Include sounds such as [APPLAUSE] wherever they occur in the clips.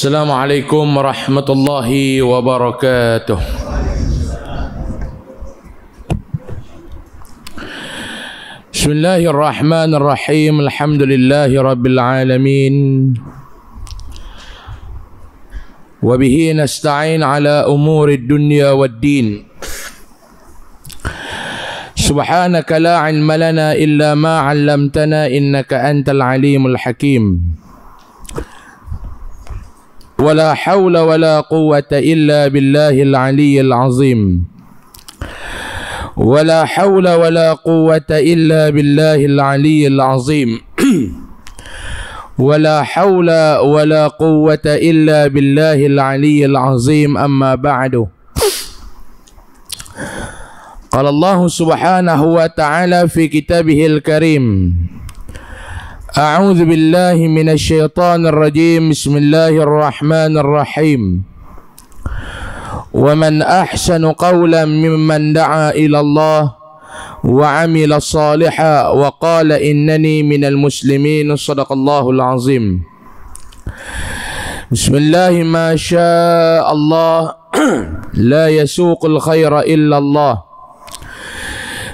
السلام عليكم ورحمة الله وبركاته بسم الله الرحمن الرحيم الحمد لله رب العالمين وبه نستعين على أمور الدنيا والدين سبحانك لا علم لنا إلا ما علمتنا إنك أنت العليم الحكيم ولا حول ولا قوة إلا بالله العلي العظيم ولا حول ولا قوة إلا بالله العلي العظيم [CLEARS THROAT] ولا حول ولا قوة إلا بالله العلي العظيم أما بعد قال الله سبحانه وتعالى في كتابه الكريم أعوذ بالله من الشيطان الرجيم بسم الله الرحمن الرحيم ومن أحسن قولا ممن دعا إلى الله وعمل صالحا وقال إنني من المسلمين صدق الله العظيم بسم الله ما شاء الله [CLEARS THROAT] لا يسوق الخير إلا الله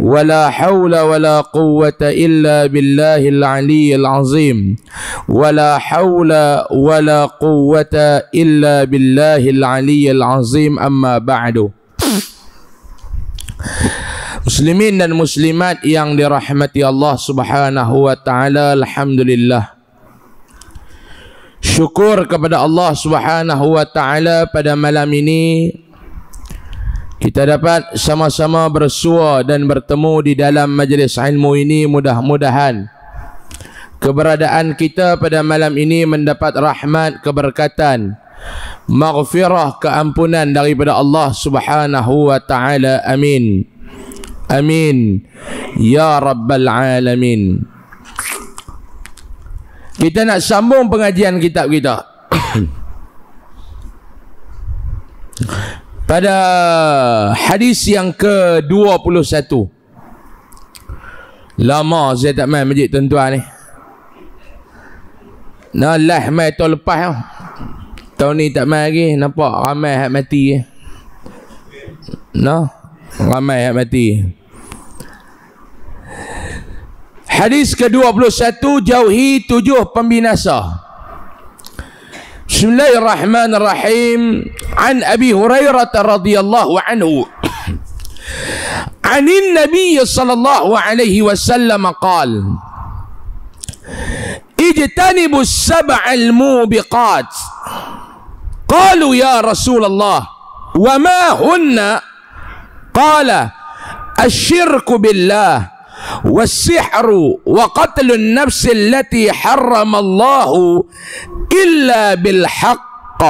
ولا حول ولا قوة إلا بالله العلي العظيم ولا حول ولا قوة إلا بالله العلي العظيم أما بعد Muslimin dan muslimat yang dirahmati Allah Subhanahu wa taala alhamdulillah. Syukur kepada Allah Subhanahu wa taala pada malam ini kita dapat sama-sama bersua dan bertemu di dalam majlis ilmu ini mudah-mudahan keberadaan kita pada malam ini mendapat rahmat keberkatan maghfirah keampunan daripada Allah Subhanahu wa taala amin amin ya rabbal alamin kita nak sambung pengajian kitab kita pada hadis yang ke-21 lama saya tak main masjid tuan-tuan ni nah lah main tahun lepas oh. tahun ni tak main lagi nampak ramai yang mati eh. nah ramai yang mati hadis ke-21 jauhi tujuh pembinasa بسم الله الرحمن الرحيم عن أبي هريرة رضي الله عنه عن النبي صلى الله عليه وسلم قال اجتنبوا السبع الموبقات قالوا يا رسول الله وما هن قال الشرك بالله والسحر وقتل النفس التي حرم الله إلا بالحق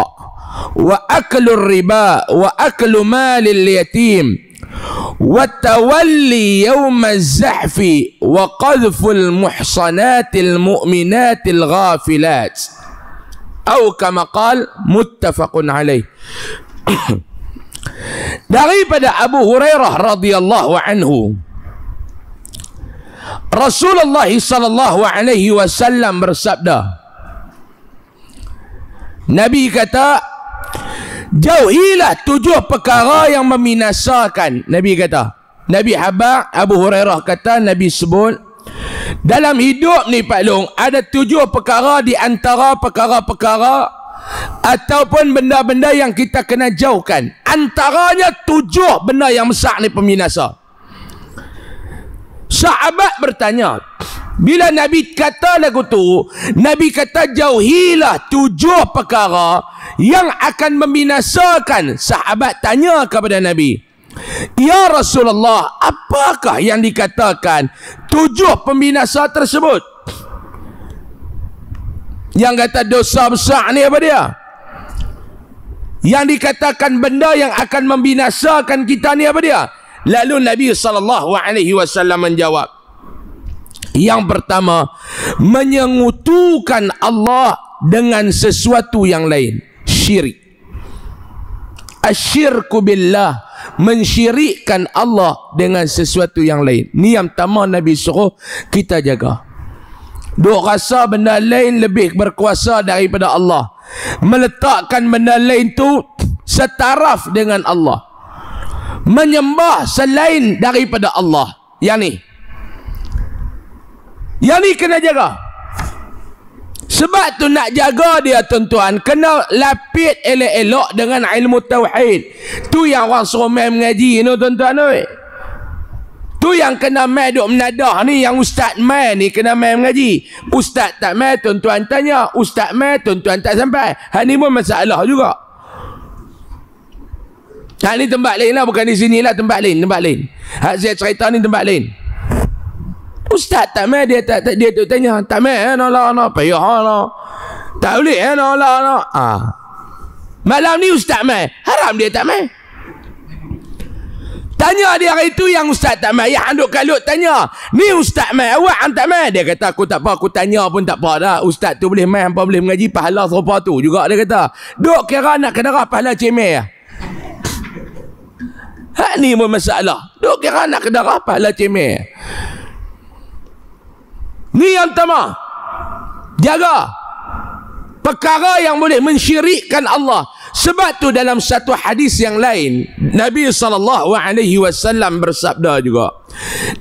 وأكل الربا وأكل مال اليتيم والتولي يوم الزحف وقذف المحصنات المؤمنات الغافلات أو كما قال متفق عليه [COUGHS] أبو هريرة رضي الله عنه Rasulullah sallallahu alaihi wasallam bersabda Nabi kata jauhilah tujuh perkara yang meminasakan Nabi kata Nabi Habak Abu Hurairah kata Nabi sebut dalam hidup ni Pak Long ada tujuh perkara di antara perkara-perkara ataupun benda-benda yang kita kena jauhkan antaranya tujuh benda yang besar ni peminasa Sahabat bertanya, bila Nabi kata lagu tu, Nabi kata jauhilah tujuh perkara yang akan membinasakan. Sahabat tanya kepada Nabi, Ya Rasulullah, apakah yang dikatakan tujuh pembinasa tersebut? Yang kata dosa besar ni apa dia? Yang dikatakan benda yang akan membinasakan kita ni apa dia? Lalu Nabi sallallahu alaihi wasallam menjawab. Yang pertama, menyengutukan Allah dengan sesuatu yang lain, syirik. Asyirku billah, mensyirikkan Allah dengan sesuatu yang lain. Ni yang pertama Nabi suruh kita jaga. Duk rasa benda lain lebih berkuasa daripada Allah. Meletakkan benda lain tu setaraf dengan Allah menyembah selain daripada Allah yang ni yang ni kena jaga sebab tu nak jaga dia tuan-tuan kena lapit elok-elok dengan ilmu tauhid. Tu yang orang suruh main mengaji ni tuan-tuan oi. Tu yang kena main duk menadah ni yang ustaz main ni kena main mengaji. Ustaz tak main tuan-tuan tanya, ustaz main tuan-tuan tak sampai. Hal ni pun masalah juga. Hak ni tempat lain lah Bukan di sini lah Tempat lain Tempat lain Hak saya cerita ni tempat lain Ustaz tak mai dia tak, tak dia tu tanya tak mai eh nak lah nak payah lah tak boleh eh nak lah nak ah malam ni ustaz mai haram dia tak mai tanya dia hari tu yang ustaz tak mai yang handuk kalut tanya ni ustaz mai awak hang tak mai dia kata aku tak apa aku tanya pun tak apa dah ustaz tu boleh main hangpa boleh mengaji pahala serupa tu juga dia kata duk kira nak kena pahala cemeh Hak ni pun masalah. Duk kira nak kena rapat lah cemir. Ni yang pertama. Jaga. Perkara yang boleh mensyirikkan Allah. Sebab tu dalam satu hadis yang lain Nabi saw bersabda juga.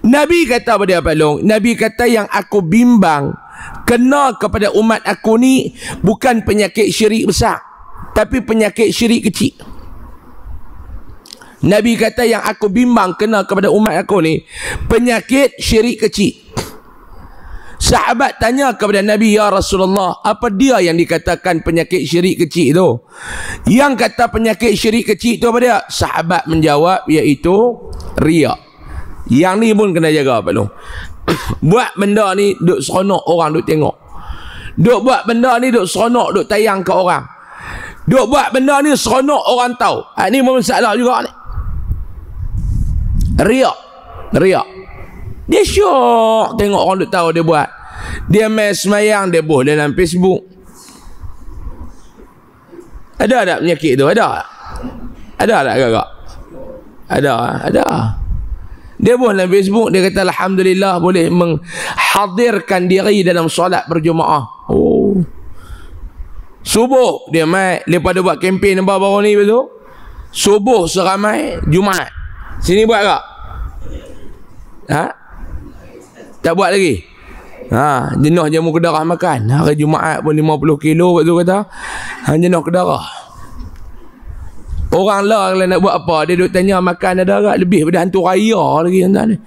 Nabi kata pada apa long? Nabi kata yang aku bimbang kena kepada umat aku ni bukan penyakit syirik besar tapi penyakit syirik kecil. Nabi kata yang aku bimbang kena kepada umat aku ni penyakit syirik kecil. Sahabat tanya kepada Nabi ya Rasulullah, apa dia yang dikatakan penyakit syirik kecil tu? Yang kata penyakit syirik kecil tu apa dia? Sahabat menjawab iaitu riya. Yang ni pun kena jaga apa tu? [COUGHS] Buat benda ni duk seronok orang duk tengok. Duk buat benda ni duk seronok duk tayang ke orang. Duk buat benda ni seronok orang tahu. Ha, ni pun masalah juga ni. Riak Riak Dia syok Tengok orang duk tahu dia buat Dia main semayang Dia boleh dalam Facebook Ada ada penyakit tu? Ada Ada tak agak-agak? Ada Ada dia buat dalam Facebook Dia kata Alhamdulillah Boleh menghadirkan diri Dalam solat berjumaah Oh Subuh Dia mai Lepas dia buat kempen Baru-baru ni betul Subuh seramai Jumaat Sini buat tak? Ha? Tak buat lagi? Ha, jenuh jamu kedarah makan. Hari Jumaat pun 50 kilo buat tu kata. Ha, jenuh kedarah. Orang lah kalau nak buat apa, dia duk tanya makan ada tak? Lebih pada hantu raya lagi tuan ni.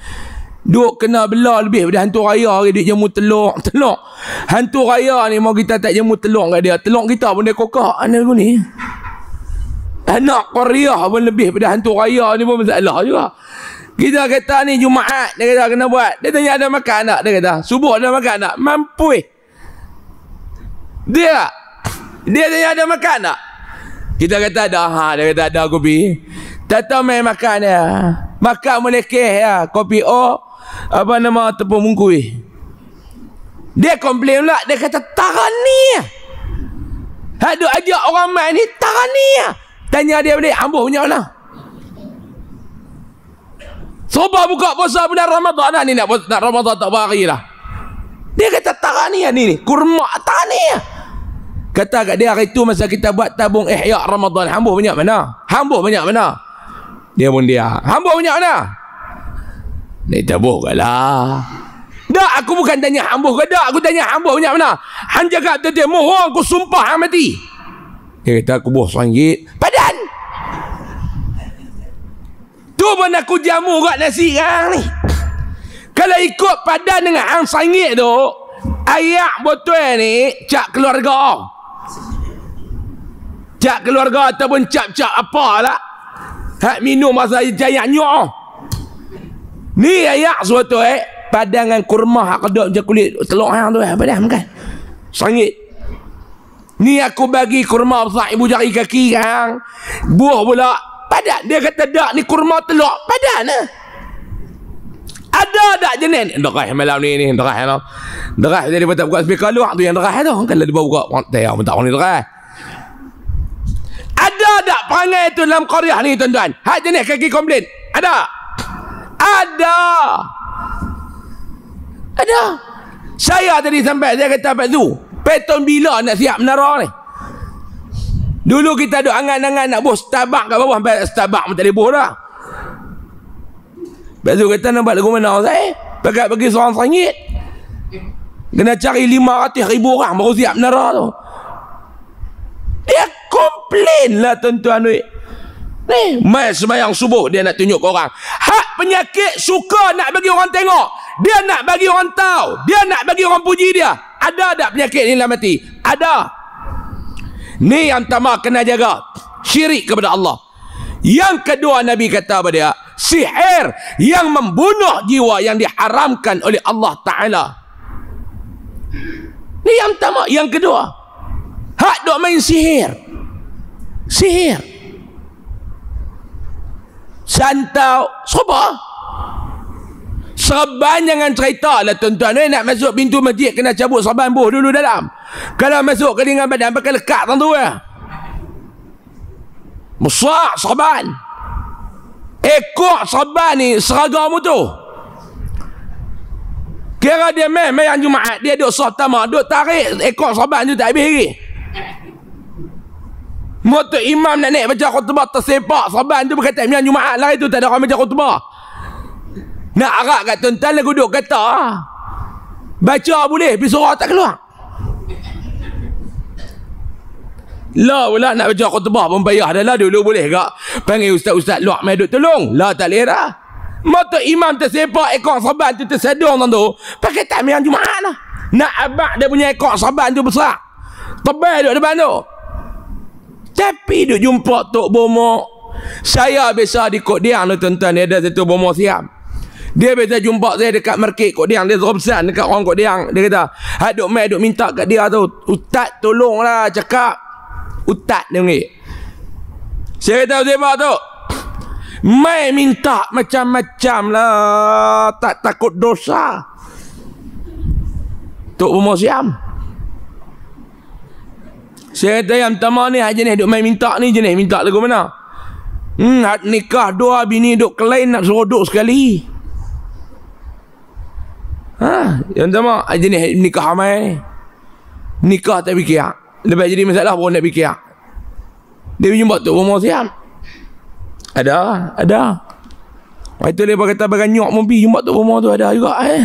Duk kena bela lebih pada hantu raya lagi duk jamu telur, [LAUGHS] telur. Hantu raya ni mau kita tak jamu telur kat dia. Telur kita pun dia kokak. Ana ni anak qariyah pun lebih pada hantu raya ni pun masalah juga kita kata ni Jumaat dia kata kena buat dia tanya ada makan tak dia kata subuh ada makan tak mampu eh. dia dia tanya ada makan tak kita kata ada ha dia kata ada kopi tak tahu main makan dia ya. makan boleh ya kopi o apa nama tepung mungkui dia komplain lah dia kata tarani ya Hadu ajak orang main ni tarani ya Tanya dia balik Ambo punya mana? Sobat buka puasa bulan Ramadan ni nak puasa nak Ramadan tak bari lah. Dia kata tak ni ni ni. Kurma tak ni. Kata kat dia hari tu masa kita buat tabung ihya Ramadan hamba banyak mana? Hamba banyak mana? Dia pun dia. Hamba banyak mana? Ni tabuh kalah. Dak aku bukan tanya hamba ke dak aku tanya hamba banyak mana? Han jaga tu dia mohon aku sumpah hang mati. Dia kata aku buh sangit. Tu pun aku jamu kat nasi sekarang ni. Kalau ikut padan dengan hang sangit tu, ayak botol ni cak keluarga. Cak keluarga ataupun cak-cak apalah. Tak minum masa jaya nyok. Ni ayak suatu eh, padan dengan kurma hak kedok je kulit telur hang tu eh, apa dah makan. Sangit. Ni aku bagi kurma besar ibu jari kaki kan. Buah pula padan dia kata dak ni kurma telur padan eh? ada dak jenis ni derah malam ni ni derah ni derah jadi patah buka sepi kaluak tu yang derah tu kalau dia buka tayang minta orang ni derah ada dak perangai tu dalam karyah ni tuan-tuan hak jenis kaki komplain ada ada ada saya tadi sampai saya kata Pak Zu Peton bila nak siap menara ni Dulu kita ada angan-angan nak buat setabak kat bawah sampai setabak pun tak boleh dah. Bezu kata nak buat lagu mana saya? Eh? Pakat pergi seorang sangit. Kena cari lima 500 ribu orang baru siap menara tu. Dia komplain lah tuan-tuan duit. Ni, mai semayang subuh dia nak tunjuk ke orang. Hak penyakit suka nak bagi orang tengok. Dia nak bagi orang tahu. Dia nak bagi orang puji dia. Ada tak penyakit ni lah mati, Ada. Ni yang tamak kena jaga. Syirik kepada Allah. Yang kedua Nabi kata pada dia, sihir yang membunuh jiwa yang diharamkan oleh Allah Ta'ala. Ni yang tamak. Yang kedua, hak duk main sihir. Sihir. Santau. Sobat. Serban jangan cerita lah tuan-tuan eh, Nak masuk pintu masjid kena cabut serban buh dulu dalam Kalau masuk ke dengan badan pakai lekat tuan tuan ya. eh. serban Ekor serban ni seragam tu Kira dia main main yang Jumaat Dia duduk sah tama Duduk tarik ekor serban tu tak habis lagi Mereka imam nak naik baca khutbah tersepak Serban tu berkata Yang Jumaat lah itu tak ada orang baca khutbah nak arak kat tuan-tuan lagu duduk kata ah. Baca boleh Tapi surah tak keluar La pula nak baca kutubah pun payah dah lah Dulu boleh kak Panggil ustaz-ustaz luak main duduk tolong La tak boleh dah Mata imam tersepak ekor saban tu tersedong tuan tu Pakai tamian jumaat lah Nak abak dia punya ekor saban tu besar Tebal duduk depan tu Tapi duduk jumpa Tok Bomo saya biasa dikot dia tu tuan-tuan Dia ada satu bomo siam dia biasa jumpa saya dekat market kot diang. Dia suruh pesan dekat orang kot diang. Dia kata, Hai duk mai duk minta kat dia tu. Ustaz tolonglah cakap. Ustaz dia panggil. Saya kata siapa tu? Mai minta macam-macam lah. Tak takut dosa. Tok pun siam. Saya kata yang pertama ni hak jenis duk main minta ni jenis minta lagu mana? Hmm, hak nikah dua bini duk kelain nak suruh duk sekali. Ha, yang sama ni nikah mai, Nikah tak fikir. Lepas jadi masalah pun nak fikir. Dia jumpa tu pun siap. Ada, ada. Lepas tu lepas kata bagan nyok pun pergi jumpa tu pun tu ada juga eh.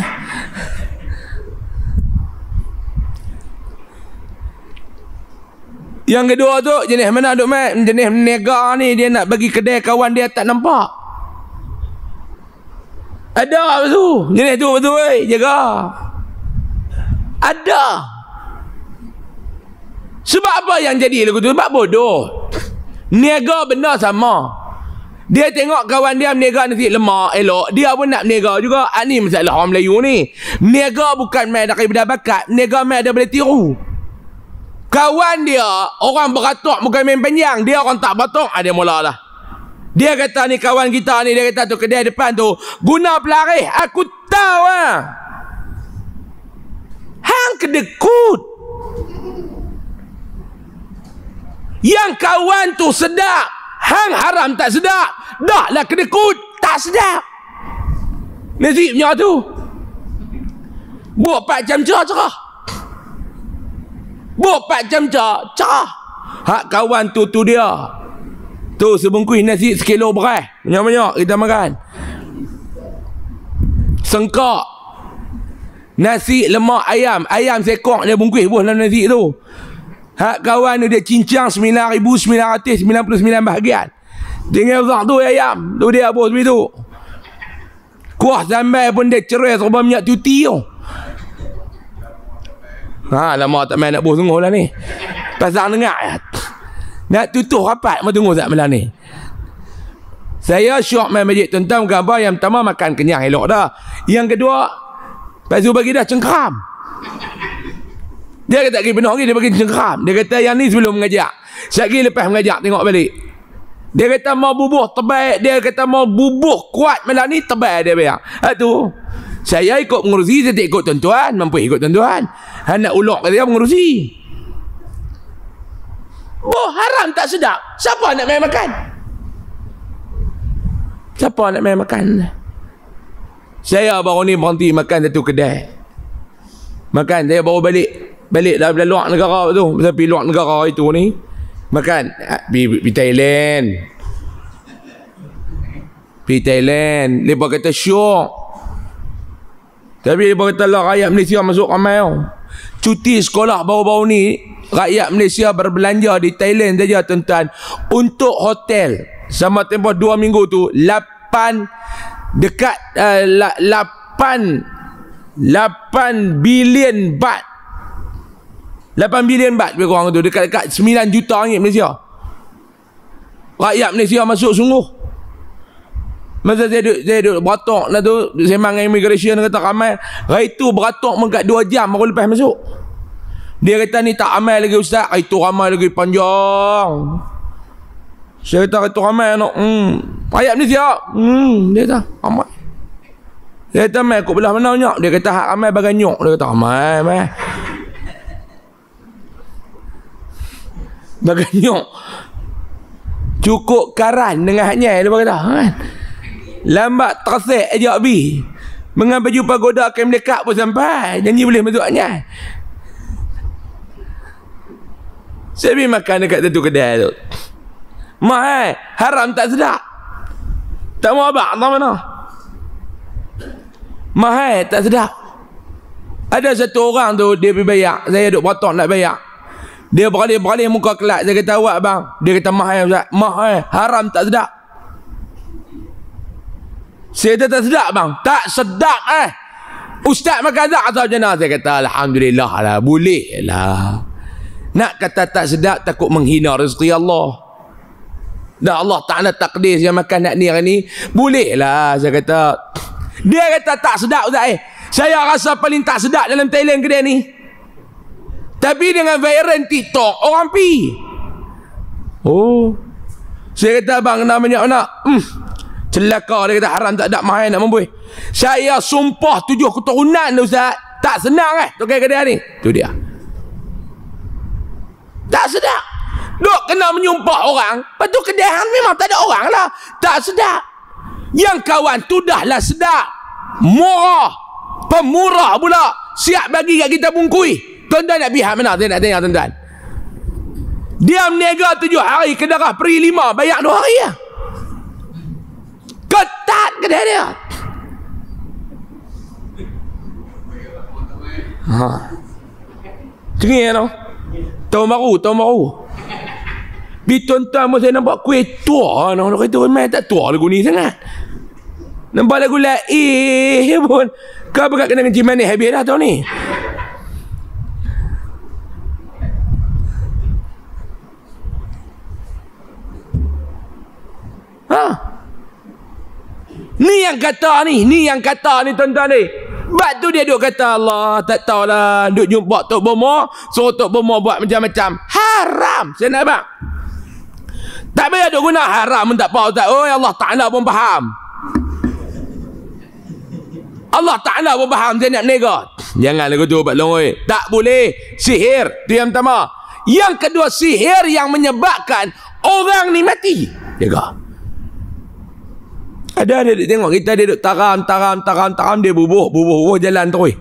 Yang kedua tu jenis mana duk mai jenis nega ni dia nak bagi kedai kawan dia tak nampak. Ada apa tu? Jenis tu betul tu wey? Jaga. Ada. Sebab apa yang jadi lagu tu? Sebab bodoh. Niaga benda sama. Dia tengok kawan dia meniaga nasi lemak elok. Dia pun nak meniaga juga. Ini ah, masalah orang Melayu ni. Meniaga bukan main daripada bakat. Meniaga main boleh tiru. Kawan dia orang beratok bukan main panjang. Dia orang tak beratok. Ada ah, mula lah. Dia kata ni kawan kita ni dia kata tu kedai depan tu guna pelari aku tahu ah. Hang kedekut. Yang kawan tu sedap, hang haram tak sedap. Dah lah kedekut tak sedap. Nasib punya tu. Buat pak jam jah cerah. Buat pak jam jah cerah. Hak kawan tu tu dia. Tu sebungkus nasi sekilo beras. Banyak-banyak kita makan. Sengkak. Nasi lemak ayam. Ayam sekok dia bungkus buah dalam nasi tu. Hak kawan dia cincang 9,999 bahagian. dengan uzak tu ayam. Tu dia buah tu. Kuah sambal pun dia cerai serba minyak cuti tu. Ha, lama tak main nak buah sungguh lah ni. Pasang tengah. Ya. Nak tutup rapat Mereka tunggu malam ni. Saya syok main majlis Tentang gambar yang pertama Makan kenyang elok dah Yang kedua Lepas tu bagi dah cengkram Dia kata Kepenuh lagi dia bagi cengkram Dia kata yang ni sebelum mengajak Sekejap lagi lepas mengajak Tengok balik dia kata mau bubuh tebal dia kata mau bubuh kuat malam ni tebal dia bayang ha tu saya ikut mengurusi saya tak ikut tuan-tuan mampu ikut tuan-tuan ha nak ulok dia mengurusi Oh, haram tak sedap. Siapa nak main makan? Siapa nak main makan? Saya baru ni berhenti makan satu kedai. Makan, saya baru balik. Balik dari luar negara tu. Tapi luar negara itu ni. Makan. Ah, pergi Thailand. Pergi Thailand. Lepas kata syok. Tapi lepas kata lah rakyat Malaysia masuk ramai tau. Cuti sekolah baru-baru ni rakyat Malaysia berbelanja di Thailand saja tuan-tuan untuk hotel sama tempoh 2 minggu tu 8 dekat uh, 8 8 bilion baht 8 bilion baht lebih kurang tu dekat-dekat 9 juta ringgit Malaysia rakyat Malaysia masuk sungguh masa saya duduk saya duduk beratok lah tu sembang dengan immigration kata ramai hari tu beratok mengkat 2 jam baru lepas masuk dia kata ni tak amal lagi ustaz. Itu ramai lagi panjang. Saya kata itu ramai anak. Hmm. Ayat ni siap. Hmm. Dia kata ramai. Dia kata amal kot belah mana nyok. Dia kata hak amal bagai nyok. Dia kata ramai amal. [LAUGHS] Bagai nyok. Cukup karan dengan haknya. Dia kata. Kan? Lambat tersek ajak bi. Mengapa jumpa godak akan mendekat pun sampai. Janji boleh masuk haknya. Haknya. Saya pergi makan dekat satu kedai tu. Mak eh, haram tak sedap. Tak mau abak tak mana. Mak eh, tak sedap. Ada satu orang tu, dia pergi bayar. Saya duduk potong nak bayar. Dia beralih-beralih muka kelak. Saya kata, awak bang. Dia kata, mak eh, Ustaz. Mak eh, haram tak sedap. Saya kata, tak sedap bang. Tak sedap eh. Ustaz makan tak? Saya kata, Alhamdulillah lah. Boleh lah. Nak kata tak sedap takut menghina rezeki Allah. Dah Allah Taala takdir saya makan nak ni hari ni. lah saya kata. Dia kata tak sedap Ustaz eh. Saya rasa paling tak sedap dalam Thailand kedai ni. Tapi dengan viral TikTok orang pi. Oh. Saya kata bang namanya anak. Hmm. Celaka dia kata haram tak ada main nak mampu. Saya sumpah tujuh keturunan Ustaz. Tak senang eh tukar kedai ni. Tu dia. Tak sedap. Dok kena menyumpah orang. Lepas tu kedai hang memang tak ada orang lah. Tak sedap. Yang kawan tu dah lah sedap. Murah. Pemurah pula. Siap bagi kat kita bungkui. Tuan-tuan nak pihak mana? Saya nak tanya tuan-tuan. Dia meniaga tujuh hari. Kedarah peri lima. Bayar dua hari ya. Ketat kedai dia. Ha. Cengih ya you know? tahun baru tahun baru pergi tuan-tuan saya nampak kuih tua ah, nak nak kata main tak tua lagu ni sangat nampak lagu lah eh pun kau berkat kena kencing manis habis dah tahun ni Ha? Ni yang kata ni, ni yang kata ni tuan-tuan ni. Lepas tu dia duk kata Allah tak tahulah duk jumpa Tok Bomo suruh Tok Bomo buat macam-macam haram saya nak abang tak payah duk guna haram pun tak apa Ustaz oh Allah Ta'ala pun faham Allah Ta'ala pun faham saya nak nega jangan lagu tu Pak Longoi tak boleh sihir tu yang pertama yang kedua sihir yang menyebabkan orang ni mati jaga ya, ada ada duduk tengok kita dia duduk taram taram taram taram dia bubuh bubuh bubuh jalan terus.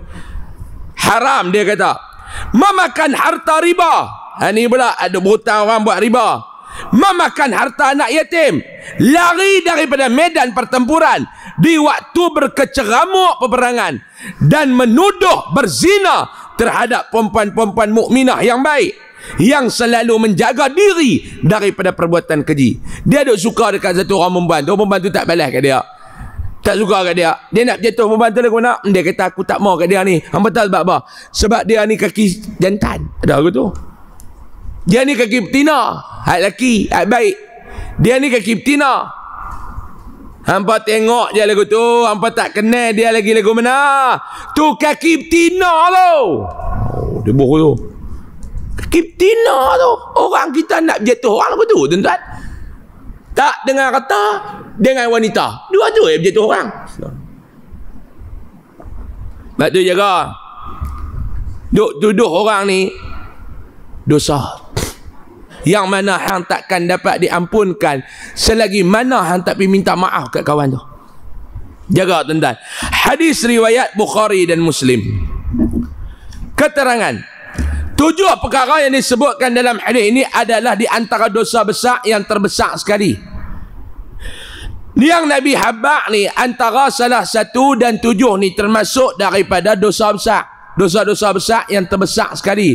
Haram dia kata. Memakan harta riba. Ha ni pula ada hutang orang buat riba. Memakan harta anak yatim. Lari daripada medan pertempuran di waktu berkeceramuk peperangan dan menuduh berzina terhadap perempuan-perempuan mukminah yang baik yang selalu menjaga diri daripada perbuatan keji. Dia duk suka dekat satu orang membantu, membantu tak balas kat dia. Tak suka kat dia. Dia nak jatuh membantu lagi mana? Dia kata aku tak mau kat dia ni. Hang betul sebab apa? Sebab dia ni kaki jantan. Ada aku tu. Dia ni kaki betina. Hak laki, hak baik. Dia ni kaki betina. Hampa tengok dia lagu tu. Hampa tak kenal dia lagi lagu mana. Tu kaki betina tu. Oh, dia buruk tu. Kiptina tu Orang kita nak jatuh orang apa tu tuan-tuan Tak dengan kata Dengan wanita Dua tu yang jatuh orang Sebab tu jaga Duk tuduh orang ni Dosa Yang mana hang takkan dapat diampunkan Selagi mana hang tak pergi minta maaf kat kawan tu Jaga tuan-tuan Hadis riwayat Bukhari dan Muslim Keterangan Tujuh perkara yang disebutkan dalam hadis ini adalah di antara dosa besar yang terbesar sekali. Yang Nabi habak ni antara salah satu dan tujuh ni termasuk daripada dosa besar. Dosa-dosa besar yang terbesar sekali.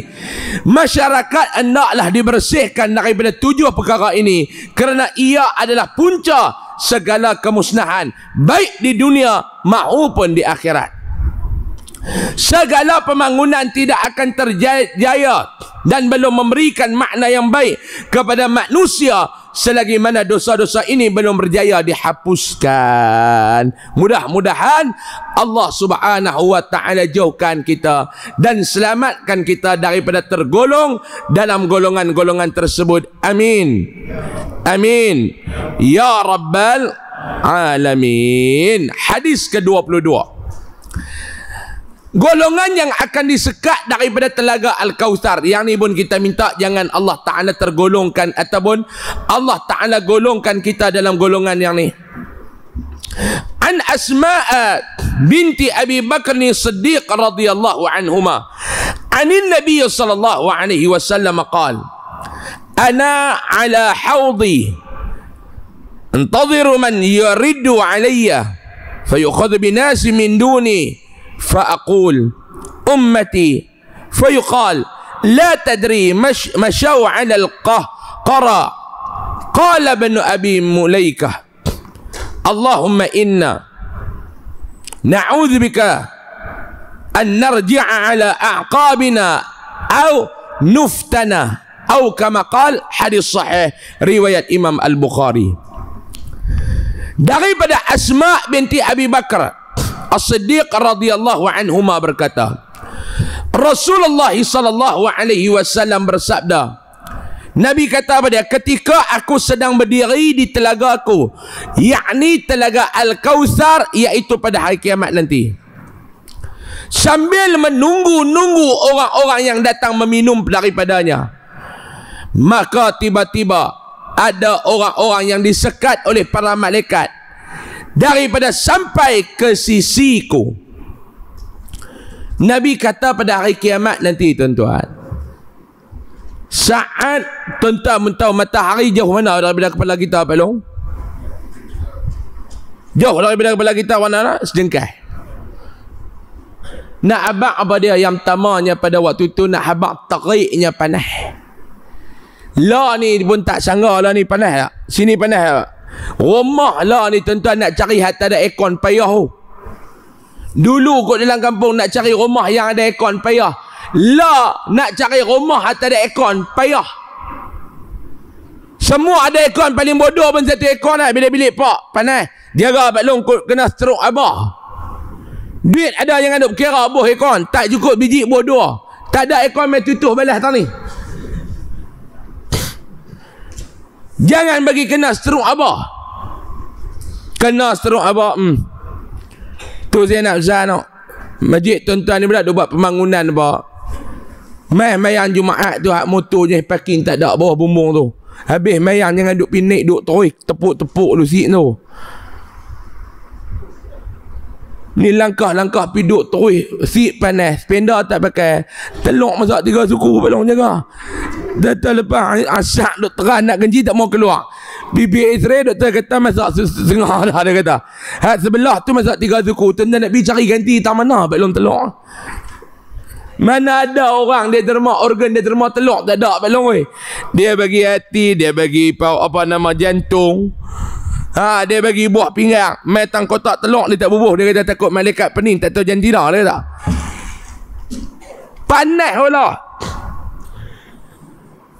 Masyarakat hendaklah dibersihkan daripada tujuh perkara ini kerana ia adalah punca segala kemusnahan baik di dunia maupun di akhirat. Segala pembangunan tidak akan terjaya dan belum memberikan makna yang baik kepada manusia selagi mana dosa-dosa ini belum berjaya dihapuskan. Mudah-mudahan Allah Subhanahu wa taala jauhkan kita dan selamatkan kita daripada tergolong dalam golongan-golongan tersebut. Amin. Amin. Ya Rabbal Alamin. Hadis ke-22 golongan yang akan disekat daripada telaga Al-Kawthar yang ni pun kita minta jangan Allah Ta'ala tergolongkan ataupun Allah Ta'ala golongkan kita dalam golongan yang ni An Asma'a binti Abi Bakr ni Siddiq radhiyallahu anhuma Anil Nabi sallallahu alaihi wasallam qaal Ana ala hawdi Antaziru man yaridu alaiya Fayukhadu binasi min duni فأقول أمتي فيقال لا تدري مش مشوا على القهقرى قال ابن أبي مليكة اللهم إنا نعوذ بك أن نرجع على أعقابنا أو نفتنا أو كما قال حديث صحيح رواية الإمام البخاري دقيقة أسماء بنت أبي بكر As-Siddiq radhiyallahu anhu berkata, Rasulullah sallallahu alaihi wasallam bersabda, Nabi kata pada dia, ketika aku sedang berdiri di telaga aku, yakni telaga Al-Kawthar, iaitu pada hari kiamat nanti. Sambil menunggu-nunggu orang-orang yang datang meminum daripadanya. Maka tiba-tiba ada orang-orang yang disekat oleh para malaikat daripada sampai ke sisiku Nabi kata pada hari kiamat nanti tuan-tuan saat tuan-tuan mentau matahari jauh mana daripada kepala kita apa long jauh daripada kepala kita warna lah sejengkai nak abak apa dia yang tamanya pada waktu tu nak abak teriknya panah lah ni pun tak sanggah lah ni panah tak sini panah tak Rumah oh, lah ni tuan-tuan nak cari hati ada ekon payah tu. Oh. Dulu kot dalam kampung nak cari rumah yang ada ekon payah. Lah nak cari rumah hati ada ekon payah. Semua ada ekon paling bodoh pun satu ekon lah bila bilik pak. Panas. Dia agak Pak Long kena stroke abah. Duit ada yang ada kira abah ekon. Tak cukup biji bodoh. Tak ada ekon main tutuh balas tadi. ni. Jangan bagi kena seteruk abah. Kena seteruk abah. Hmm. Tu saya nak zah nak. Majid tuan-tuan ni pula dia buat pembangunan apa. Mai mayang Jumaat tu hak motor je parking tak ada bawah bumbung tu. Habis mayang jangan duk pinik duk terus tepuk-tepuk lu sik tu. No. Ni langkah-langkah piduk terus Sip panas Spenda tak pakai Teluk masak tiga suku Belum jaga Datang lepas Asyak duk terang nak kenji Tak mau keluar Bibi Israel Doktor kata masak Sengah dah [LAUGHS] dia kata Hat sebelah tu masak tiga suku Tentu nak pergi cari ganti Tak mana Belum teluk mana ada orang dia derma organ dia derma teluk tak ada belum weh. Dia bagi hati, dia bagi apa nama jantung. Ha dia bagi buah pinggang Metang kotak telur dia tak bubuh Dia kata takut malaikat pening Tak tahu jantina dia tak Panas Allah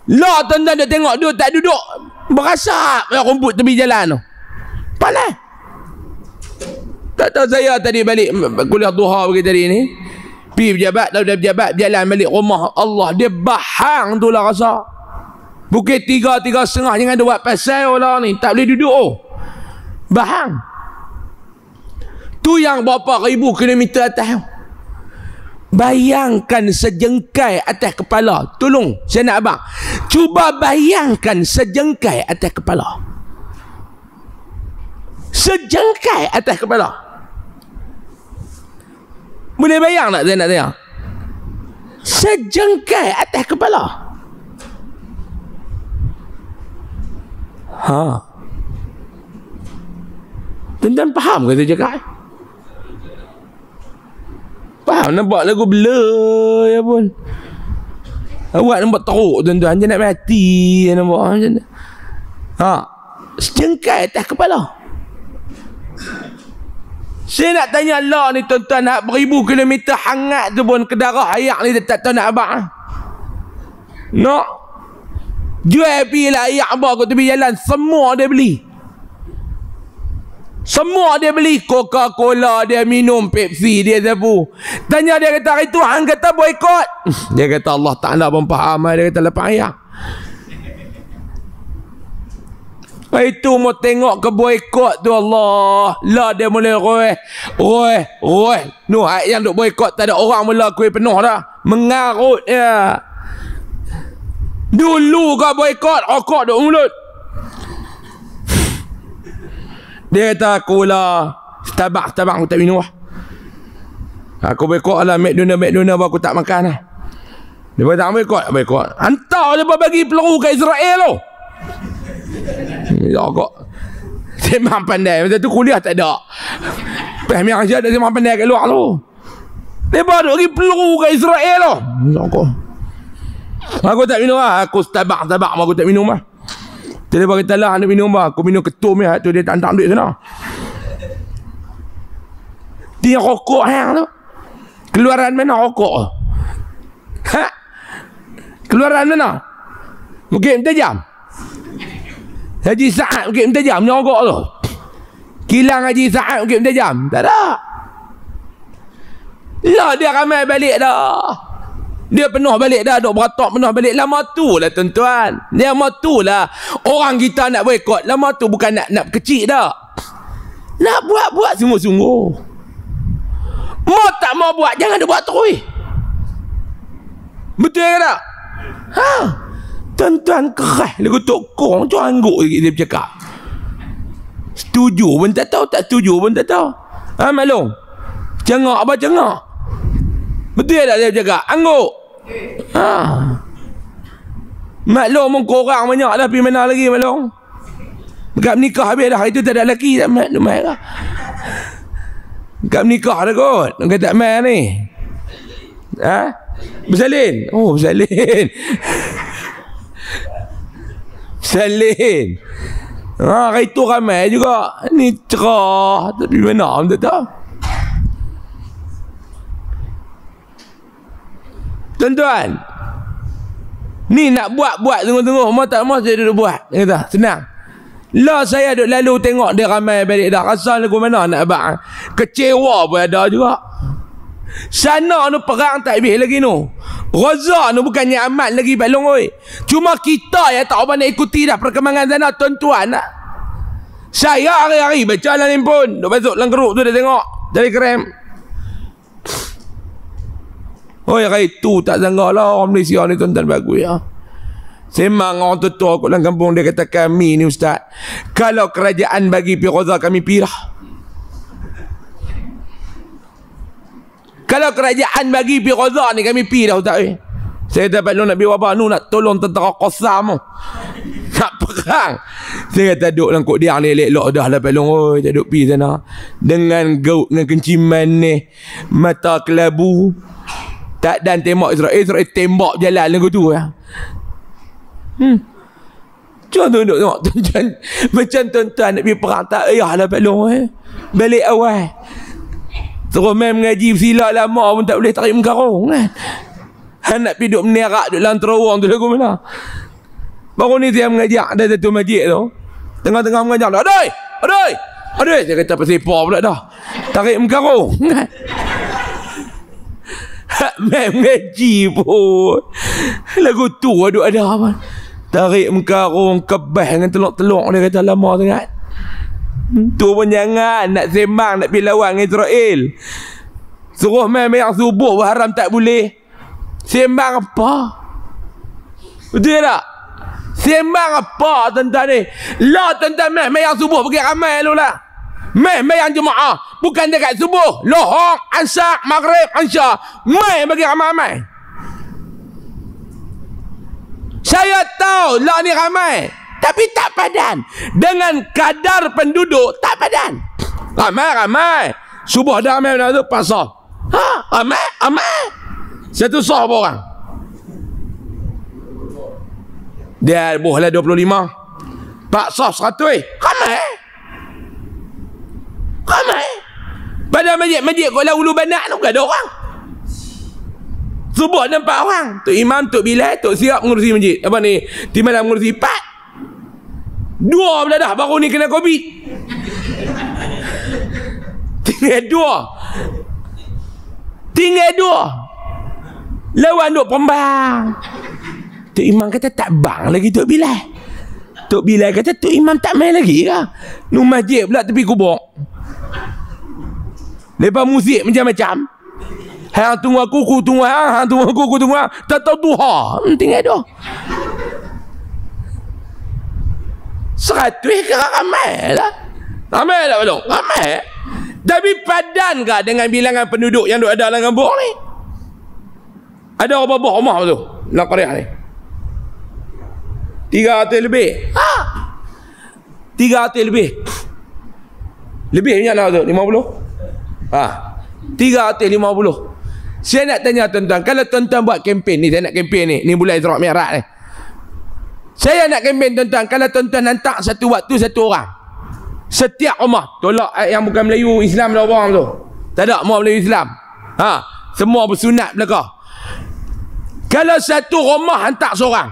Lo tuan-tuan dia tengok dia tak duduk Berasa lah rumput tepi jalan tu Panas Tak tahu saya tadi balik Kuliah duha pergi tadi ni Pergi pejabat Lalu dia pejabat Jalan balik rumah Allah Dia bahang tu lah rasa Bukit tiga, tiga setengah Jangan ada buat pasal Allah ni Tak boleh duduk oh. Faham? Tu yang bapa berapa ribu kilometer atas tu. Bayangkan sejengkai atas kepala. Tolong, saya nak abang. Cuba bayangkan sejengkai atas kepala. Sejengkai atas kepala. Boleh bayang tak saya nak tanya? Sejengkai atas kepala. Haa. Tuan-tuan faham kata cakap eh? Faham nampak lagu bela ya pun. Awak nampak teruk tuan-tuan dia nak mati ya nampak macam tu. Ha. Sejengkai atas kepala. Saya nak tanya Allah ni tuan-tuan nak beribu kilometer hangat tu pun ke darah ayak ni dia tak tahu nak abang. Eh? Nak. Jual api lah ayak abang tu tepi jalan semua dia beli. Semua dia beli Coca-Cola dia minum Pepsi dia sepu Tanya dia kata hari tu Hang kata boykot [LAUGHS] Dia kata Allah Ta'ala pun faham Dia kata lepas ayah Hari tu mau tengok ke boykot tu Allah Lah dia mulai roh Roh Roh Nuh yang duk boykot Tak ada orang mula kuih penuh dah Mengarut ya. Dulu kau boykot Rokok duk mulut dia kata aku lah Setabak setabak aku tak minum lah Aku boycott lah McDonald McDonald aku tak makan lah Dia kata aku boycott Aku Hantar je bagi peluru ke Israel tu Ya kok Semang pandai Masa tu kuliah tak ada Pemirah Asia tak semang pandai kat luar tu Dia baru duduk peluru ke Israel tu Ya kok Aku tak minum lah Aku setabak setabak aku tak minum lah dia bagi kata lah nak minum bah, aku minum ketum ni, ya. tu dia tak hantar duit sana. Dia rokok hang tu. Keluaran mana rokok? Ha? Keluaran mana? Mungkin minta jam. Haji Sa'ad mungkin minta jam ni rokok tu. Kilang Haji Sa'ad mungkin minta jam. Tak ada. Lah dia ramai balik dah. Dia penuh balik dah Duk beratak penuh balik Lama tu lah tuan-tuan Lama tu lah Orang kita nak boycott Lama tu bukan nak nak kecil dah Nak buat-buat sungguh-sungguh Mau tak mau buat Jangan dia buat tu eh. Betul ya tak? Ha? Tuan-tuan kerah lah, Dia kutuk kong Cuma angguk dia bercakap Setuju pun tak tahu Tak setuju pun tak tahu Ha malu? Cengok apa cengok? Betul tak dia bercakap? Angguk Ha. Maklum korang banyak lah pergi mana lagi maklum. Gak menikah habis dah hari tu tak ada lelaki tak mai tu mai lah. Gak menikah dah kot. Orang kata mai ni. Ha? Bersalin. Oh, bersalin. [LAUGHS] Bersalin. Ha, hari tu ramai juga. Ni cerah. Tapi mana? Tak tahu. Tuan-tuan Ni nak buat-buat tengok-tengok Mau tak mau saya duduk buat Kata senang Lah saya duduk lalu tengok dia ramai balik dah Rasa ni mana nak abang Kecewa pun ada juga Sana ni perang tak habis lagi ni Raza ni bukannya amat lagi Pak oi. Cuma kita yang tak apa nak ikuti dah perkembangan sana Tuan-tuan Saya hari-hari baca dalam handphone Duk masuk dalam geruk tu dia tengok Dari kerem Oh yang itu tak sanggup lah orang Malaysia ni tuan-tuan bagus ya. Semang orang tua aku dalam kampung dia kata kami ni ustaz. Kalau kerajaan bagi Firoza kami pirah. Kalau kerajaan bagi Firoza ni kami pirah ustaz eh. Saya dapat lu nak pergi wabak nu nak tolong tentara kosam mu. [LAUGHS] Nak perang. Saya kata duduk dalam kok dia ni elok-elok dah dapat lu. Oi, tak duduk pergi sana. Dengan gaut dengan kencing manis. Mata kelabu. Tak dan tembak Israel eh, Israel tembak jalan lagu tu ya. Hmm Cuma tu duduk tengok [LAUGHS] Macam tuan-tuan nak pergi perang Tak payah lah Pak Long eh. Balik awal Terus main mengaji bersila lama pun tak boleh tarik mengkarung kan Han nak pergi duduk menerak duduk dalam terowong tu lagu mana Baru ni saya mengaji ada satu majik tu Tengah-tengah mengajar Adoi! Adoi! Adoi! Saya kata pasipa pula dah Tarik mengkarung kan tak main mengaji pun Lagu tu aduk ada apa Tarik mengkarung kebah dengan telok-telok Dia kata lama sangat Tu pun jangan nak semang, nak pergi lawan dengan Israel Suruh main mayak subuh haram tak boleh semang apa? Betul tak? Sembang apa tentang tuan ni? Lah tuan-tuan main mayak subuh pergi ramai lu lah Meh meh meyang jemaah Bukan dekat subuh Lohok Ansar Maghrib Ansar Meh bagi ramai-ramai Saya tahu Lah ni ramai Tapi tak padan Dengan kadar penduduk Tak padan Ramai-ramai Subuh dah ramai benda tu Pasal Ha? Ramai? Ramai? Saya tu sah orang Dia boleh 25 lah Pak sah 100 eh Ramai eh ramai pada majlis-majlis kalau ulu banak tu ada orang subuh nampak orang tok imam tok bilal tok siap mengurusi masjid apa ni timbal mengurusi pat dua bila dah baru ni kena covid [LAUGHS] tinggal dua tinggal dua lawan duk pembang tok imam kata tak bang lagi tok bilal tok bilal kata tok imam tak main lagi ke nu masjid pula tepi kubur Lepas musik macam-macam. Hang tunggu aku, aku tunggu hang, hang tunggu aku, aku tunggu hang. Tak tahu duha. Tinggal dah. Seratus ke ramai lah. Ramai tak betul? Ramai. Tapi padan ke dengan bilangan penduduk yang ada dalam kampung ni? Ada apa-apa rumah tu? Nak kariah ni. Tiga ratus lebih. Ha? Tiga ratus lebih. Lebih banyak lah tu. Lima puluh. Ha. puluh. Saya nak tanya tuan-tuan, kalau tuan-tuan buat kempen ni, saya nak kempen ni, ni bulan Isra Mikraj ni. Saya nak kempen tuan-tuan, kalau tuan-tuan hantar satu waktu satu orang. Setiap rumah tolak yang bukan Melayu Islam lah orang tu. Tak ada mau Melayu Islam. Ha, semua bersunat belaka. Kalau satu rumah hantar seorang.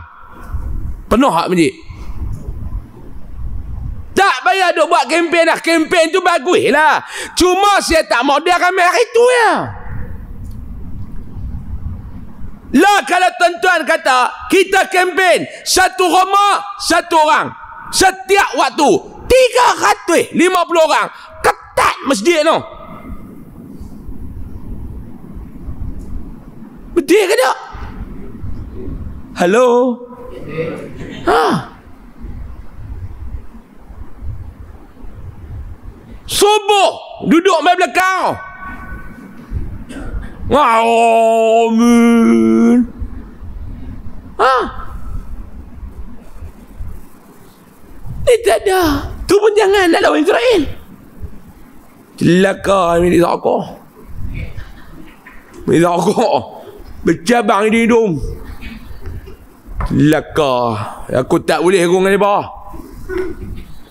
Penuh hak masjid. Tak payah duk buat kempen lah. Kempen tu bagus lah. Cuma saya tak mau dia akan hari tu ya. Lah kalau tuan-tuan kata kita kempen satu rumah satu orang. Setiap waktu tiga lima 350 orang ketat masjid tu. Betul ke tak? Hello? Ha? Huh. Subuh duduk main belakang. Amin. Ha? Ni tak ada. Tu pun jangan nak lawan Israel. Celaka ini tak kau. Ini tak kau. Bercabang di hidung. Celaka. Aku tak boleh hukum dengan dia bawah.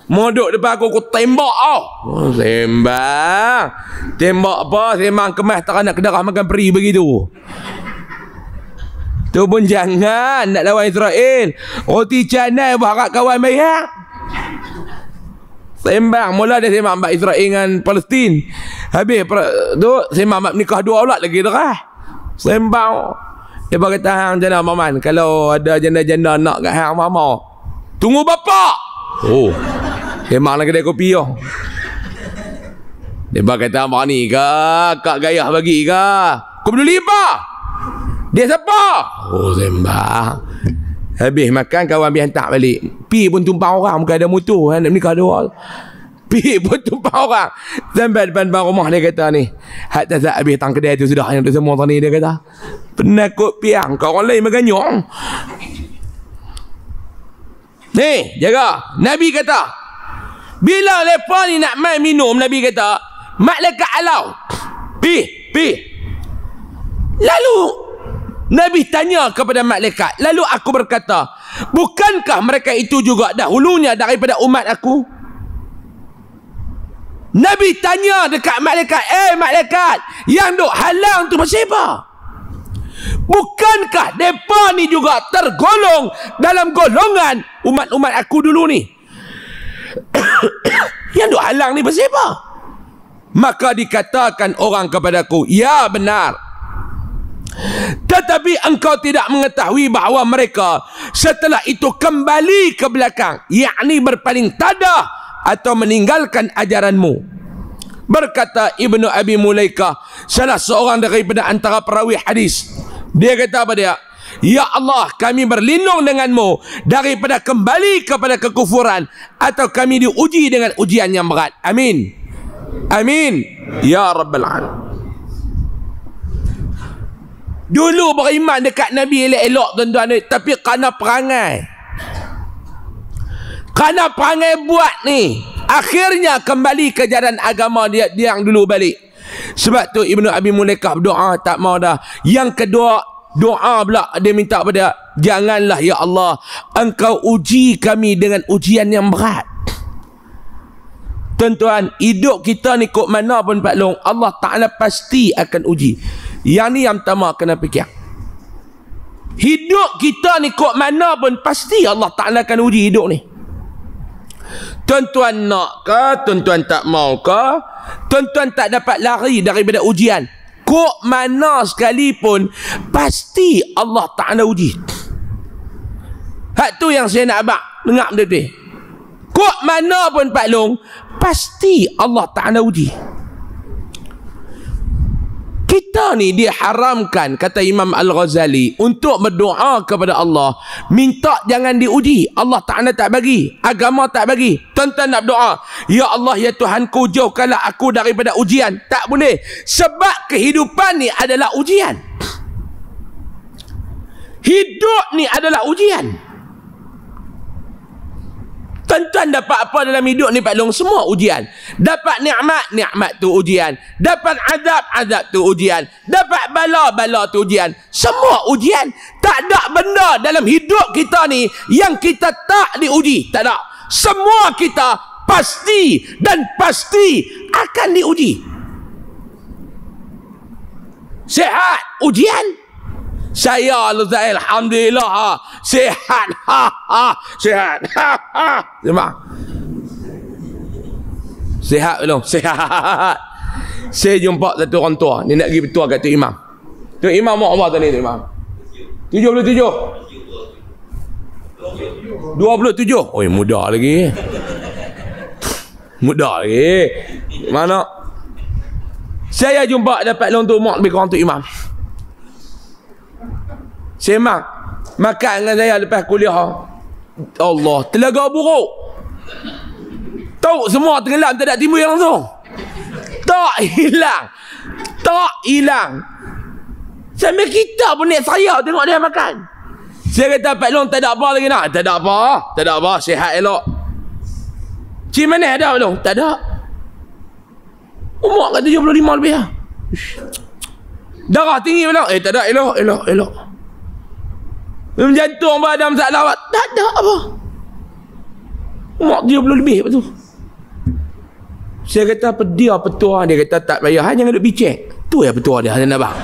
Modok depan aku, aku tembak oh. Tembak. Oh, tembak apa? Sembang kemas tak nak kedarah makan peri begitu. Tu pun jangan nak lawan Israel. Roti canai berharap kawan bayar. Ha? Sembang. Mula dia sembang Mbak Israel dengan Palestin. Habis per, tu sembang Mbak nikah dua orang lagi tu kan. Sembang. Dia bagi tahan jana Maman. Kalau ada janda-janda nak kat hang Mama. Tunggu bapak. Oh. Memanglah kedai kopi oh. Dia bak kata abang ni ke, kak gayah bagi ke. Kau peduli apa? Dia siapa? Oh, sembah. Habis makan kawan habis hantar balik. Pi pun tumpang orang bukan ada motor, eh, nak menikah dua. Pi [LAUGHS] pun tumpang orang. Sampai depan bang rumah dia kata ni. Hak tak habis tang kedai tu sudah yang semua tadi dia kata. Penakut piang, ah, kau orang lain menganyong. Ni, jaga. Nabi kata, bila mereka ni nak main minum Nabi kata Malaikat alau Pi Pi Lalu Nabi tanya kepada malaikat Lalu aku berkata Bukankah mereka itu juga dahulunya daripada umat aku Nabi tanya dekat malaikat Eh malaikat Yang duk halang tu macam apa Bukankah mereka ni juga tergolong Dalam golongan umat-umat aku dulu ni yang duk halang ni pasal apa? Maka dikatakan orang kepadaku, ya benar. Tetapi engkau tidak mengetahui bahawa mereka setelah itu kembali ke belakang, yakni berpaling tadah atau meninggalkan ajaranmu. Berkata Ibnu Abi Mulaika, salah seorang daripada antara perawi hadis. Dia kata apa dia? Ya Allah kami berlindung denganmu daripada kembali kepada kekufuran atau kami diuji dengan ujian yang berat. Amin. Amin. Ya Rabbal Alamin. Dulu beriman dekat Nabi elok-elok tuan-tuan ni tapi kerana perangai. Kerana perangai buat ni akhirnya kembali ke jalan agama dia, dia yang dulu balik. Sebab tu Ibnu Abi Mulaikah berdoa tak mau dah. Yang kedua doa pula dia minta pada janganlah ya Allah engkau uji kami dengan ujian yang berat tuan-tuan hidup kita ni kok mana pun Pak Long Allah Ta'ala pasti akan uji yang ni yang pertama kena fikir hidup kita ni kok mana pun pasti Allah Ta'ala akan uji hidup ni tuan-tuan nak ke tuan-tuan tak mau ke tuan-tuan tak dapat lari daripada ujian kok mana sekalipun pasti Allah Ta'ala uji hak tu yang saya nak abang dengar benda tu kok mana pun Pak Long pasti Allah Ta'ala uji kita ni dia haramkan kata Imam Al-Ghazali untuk berdoa kepada Allah minta jangan diuji Allah Ta'ala tak bagi agama tak bagi tuan-tuan nak berdoa Ya Allah Ya Tuhan ku jauhkanlah aku daripada ujian tak boleh sebab kehidupan ni adalah ujian hidup ni adalah ujian tuan-tuan dapat apa dalam hidup ni Pak Long? Semua ujian. Dapat nikmat, nikmat tu ujian. Dapat azab, azab tu ujian. Dapat bala, bala tu ujian. Semua ujian. Tak ada benda dalam hidup kita ni yang kita tak diuji. Tak ada. Semua kita pasti dan pasti akan diuji. Sehat ujian. Ujian saya Ustaz alhamdulillah ha sihat ha ha sihat ha ha terima sihat belum sihat saya jumpa satu orang tua ni nak pergi bertua kat tu imam tu imam mau Allah tadi tu imam 77 27 oi muda lagi muda lagi mana saya jumpa dapat lontong mak lebih kurang tu imam Semang Makan dengan saya lepas kuliah Allah Telaga buruk tahu semua tenggelam Tak ada timbul yang langsung Tak hilang Tak hilang Sama kita pun naik saya Tengok dia makan Saya kata Pak Long tak ada apa lagi nak Tak ada apa Tak ada apa Sihat elok Cik mana ada Pak Long Tak ada Umur kat 75 lebih lah Darah tinggi Pak Long Eh tak ada elok Elok Elok Jantung pun ada masalah awak. Tak ada apa. Umat dia belum lebih tu. Saya kata apa dia petua dia kata tak payah hanya nak bicek. Tu ya petua dia Hasan Abang.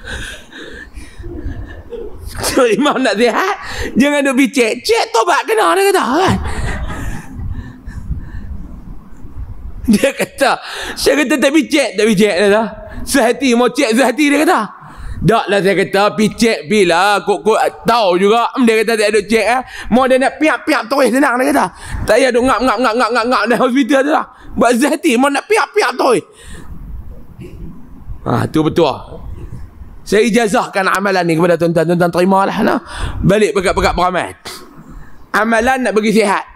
[LAUGHS] so imam nak sihat jangan nak bicek. Cek tobat kena dia kata kan. Dia kata saya kata tak bicek tak bicek dia kata. Sehati mau cek sehati dia kata. Tak lah saya kata pi cek pi lah kok kok tahu juga dia kata tak ada cek eh. Mau dia nak piap piap terus senang dia kata. Tak ya duk ngap ngap ngap ngap ngap ngap dalam hospital tu lah. Buat zati mau nak piap piap terus. Ah tu betul Saya ijazahkan amalan ni kepada tuan-tuan tuan-tuan terimalah nah. Balik pekat-pekat beramal. Amalan nak bagi sihat.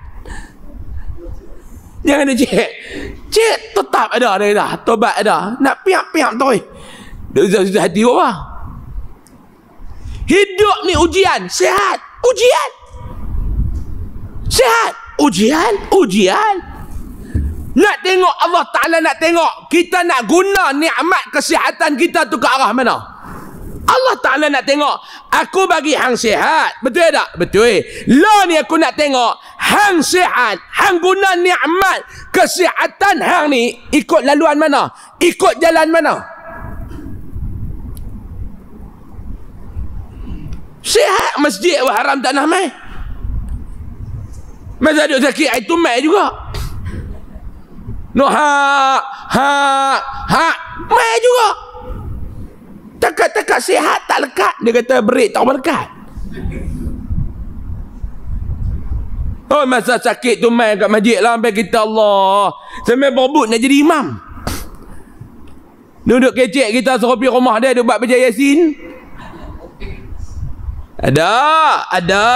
Jangan ada cek. Cek tetap ada dia kata. Tobat ada. Nak piap piap terus. Dia susah hati apa? Hidup ni ujian Sehat Ujian Sehat Ujian Ujian Nak tengok Allah Ta'ala nak tengok Kita nak guna ni'mat kesihatan kita tu ke arah mana Allah Ta'ala nak tengok Aku bagi hang sehat Betul tak? Betul La ni aku nak tengok Hang sehat Hang guna ni'mat Kesihatan hang ni Ikut laluan mana? Ikut jalan mana? Mana? Sihat masjid wa haram tak nak main. Masa duduk sakit, air tu main juga. No ha ha ha main juga. Tekak-tekak sihat tak lekat. Dia kata break tak berlekat. Oh masa sakit tu main kat masjid lah sampai kita Allah. Sampai berbut nak jadi imam. Duduk kecek kita seropi rumah dia duduk buat berjaya sin. Ada, ada.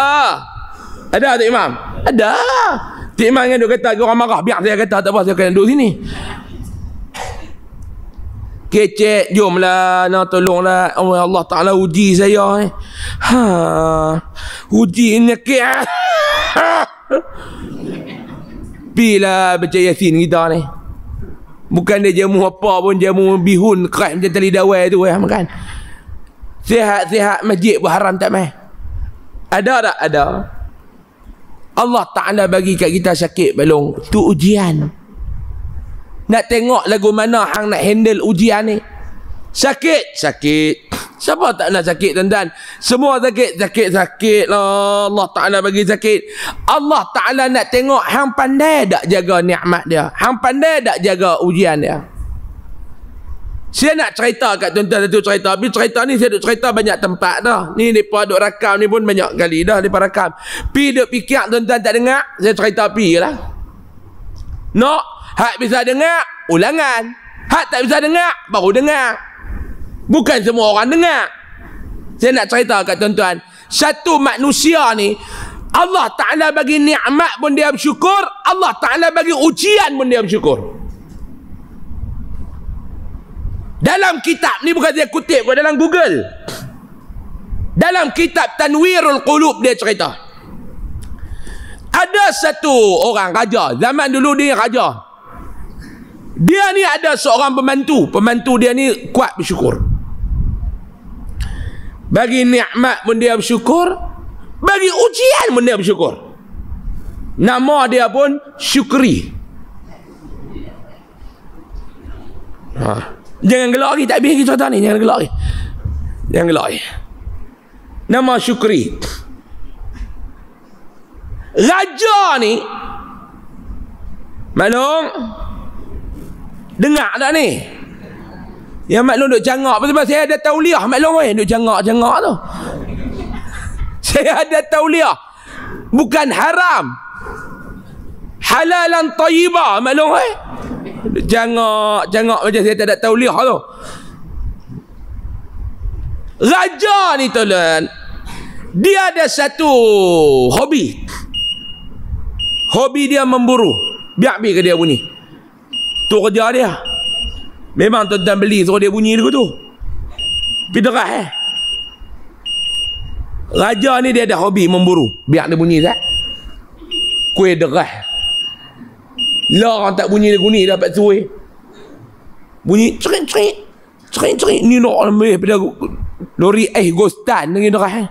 Ada tu imam? Ada. Tak imam yang dia kata orang marah, biar saya kata tak apa saya kena duduk sini. Kecek, jomlah nak tolonglah. Oh ya Allah Taala uji saya eh. Ha. Uji ni ke? Bila baca Yasin kita ni. Bukan dia jamu apa pun jamu bihun kerat macam tali dawai tu eh makan. Sihat-sihat masjid pun haram tak main. Ada tak? Ada. Allah Ta'ala bagi kat kita sakit balung. tu ujian. Nak tengok lagu mana hang nak handle ujian ni. Sakit. Sakit. Siapa tak nak sakit tuan-tuan? Semua sakit. Sakit, sakit. lah. Allah Ta'ala bagi sakit. Allah Ta'ala nak tengok hang pandai tak jaga ni'mat dia. Hang pandai tak jaga ujian dia. Saya nak cerita kat tuan-tuan satu cerita. Bila cerita ni saya duk cerita banyak tempat dah. Ni depa duk rakam ni pun banyak kali dah depa rakam. Pi duk fikir tuan-tuan tak dengar, saya cerita pi lah. No, hak bisa dengar, ulangan. Hak tak bisa dengar, baru dengar. Bukan semua orang dengar. Saya nak cerita kat tuan-tuan. Satu manusia ni Allah Ta'ala bagi nikmat pun dia bersyukur Allah Ta'ala bagi ujian pun dia bersyukur dalam kitab ni bukan dia kutip kau dalam Google. Dalam kitab Tanwirul Qulub dia cerita. Ada satu orang raja, zaman dulu dia raja. Dia ni ada seorang pembantu, pembantu dia ni kuat bersyukur. Bagi nikmat pun dia bersyukur, bagi ujian pun dia bersyukur. Nama dia pun Syukri. Ha. Jangan gelak lagi. Tak habis lagi tuan ni. Jangan gelak lagi. Jangan gelak lagi. Nama syukri. Raja ni. Maklum. Dengar tak ni? Yang maklum duk jangak. Sebab saya ada tauliah maklum weh. Duk jangak-jangak tu. [LAUGHS] saya ada tauliah. Bukan Haram halalan tayyibah maklum eh jangan jangan macam saya tak ada tauliah tu raja ni tuan dia ada satu hobi hobi dia memburu biar biar ke dia bunyi tu kerja dia memang tuan dan beli suruh dia bunyi dulu tu pergi derah eh raja ni dia ada hobi memburu biar dia bunyi tak kuih derah lah tak bunyi lagu ni dapat suwe. Bunyi cerit cerit. Cerit cerit ni nak ambil pada lori eh gostan dengan dah. Eh.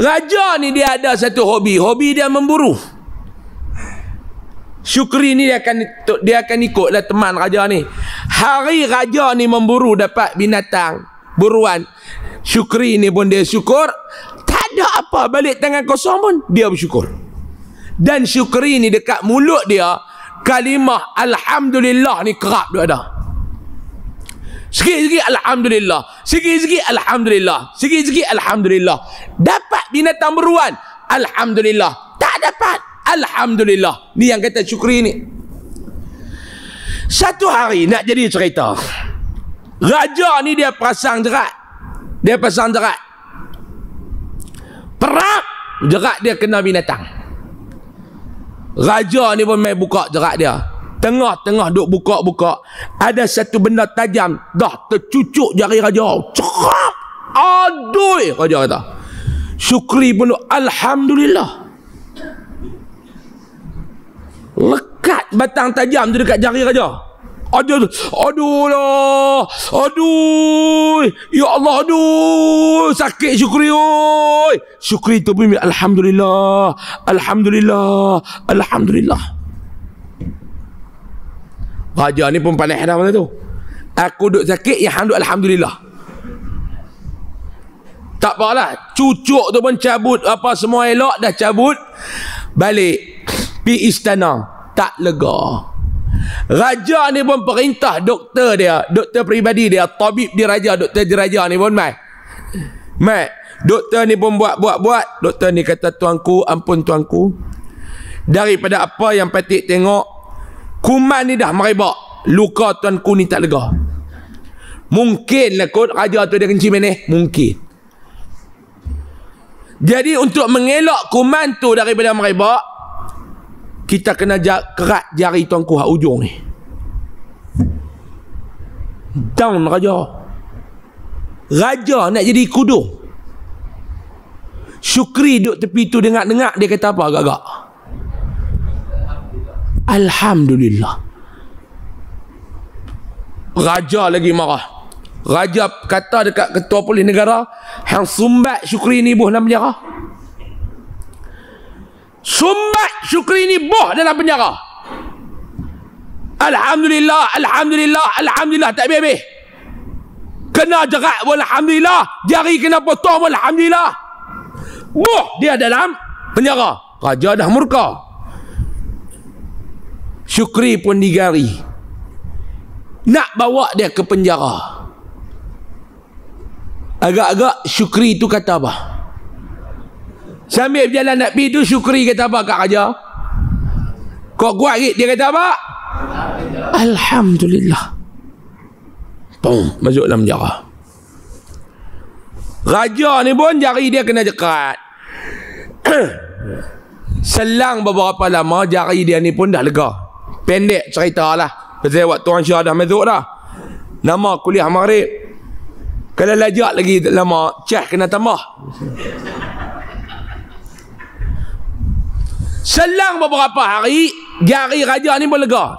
Raja ni dia ada satu hobi. Hobi dia memburu. Syukri ni dia akan dia akan ikutlah teman raja ni. Hari raja ni memburu dapat binatang buruan. Syukri ni pun dia syukur. Tak ada apa balik tangan kosong pun dia bersyukur dan syukri ni dekat mulut dia kalimah Alhamdulillah ni kerap dia ada sikit-sikit Alhamdulillah sikit-sikit Alhamdulillah sikit-sikit Alhamdulillah dapat binatang beruan Alhamdulillah tak dapat Alhamdulillah ni yang kata syukri ni satu hari nak jadi cerita raja ni dia pasang jerat dia pasang jerat perak jerat dia kena binatang Raja ni pun main buka jerat dia. Tengah-tengah duk buka-buka. Ada satu benda tajam. Dah tercucuk jari raja. Cerap. Aduh. Raja kata. Syukri pun Alhamdulillah. Lekat batang tajam tu dekat jari raja. Aduh, aduh lah. Aduh. Ya Allah, aduh. Sakit syukri, oi. Syukri tu bumi. Alhamdulillah. Alhamdulillah. Alhamdulillah. Raja ni pun pandai hadah mana tu. Aku duduk sakit, ya handuk Alhamdulillah. Tak apa lah. Cucuk tu pun cabut. Apa semua elok dah cabut. Balik. Pi istana. Tak lega. Tak lega. Raja ni pun perintah doktor dia, doktor peribadi dia, tabib diraja, doktor diraja ni pun mai. Mai. Doktor ni pun buat-buat-buat, doktor ni kata tuanku, ampun tuanku. Daripada apa yang Patik tengok, kuman ni dah merebak. Luka tuanku ni tak lega. mungkin Mungkinlah kot raja tu dia kencing mana? mungkin. Jadi untuk mengelak kuman tu daripada merebak, kita kena jar, kerat jari Tuan Kuhak ujung ni down raja raja nak jadi kudung syukri duduk tepi tu dengar-dengar dia kata apa agak-agak Alhamdulillah raja lagi marah raja kata dekat ketua polis negara yang sumbat syukri ni buh dalam penjara Sum Syukri ni boh dalam penjara. Alhamdulillah, Alhamdulillah, Alhamdulillah tak habis-habis. Kena jerat pun Alhamdulillah. Jari kena potong pun Alhamdulillah. Boh dia dalam penjara. Raja dah murka. Syukri pun digari. Nak bawa dia ke penjara. Agak-agak Syukri itu kata apa? Sambil berjalan nak pergi tu syukri kata apa kak raja? Kau kuat git dia kata apa? Alhamdulillah. Pum, masuk dalam penjara. Raja ni pun jari dia kena jekat. [COUGHS] Selang beberapa lama jari dia ni pun dah lega. Pendek ceritalah. Pasal waktu orang syah dah masuk dah. Nama kuliah maghrib. Kalau lajak lagi lama, cah kena tambah. Selang beberapa hari, jari raja ni pun lega.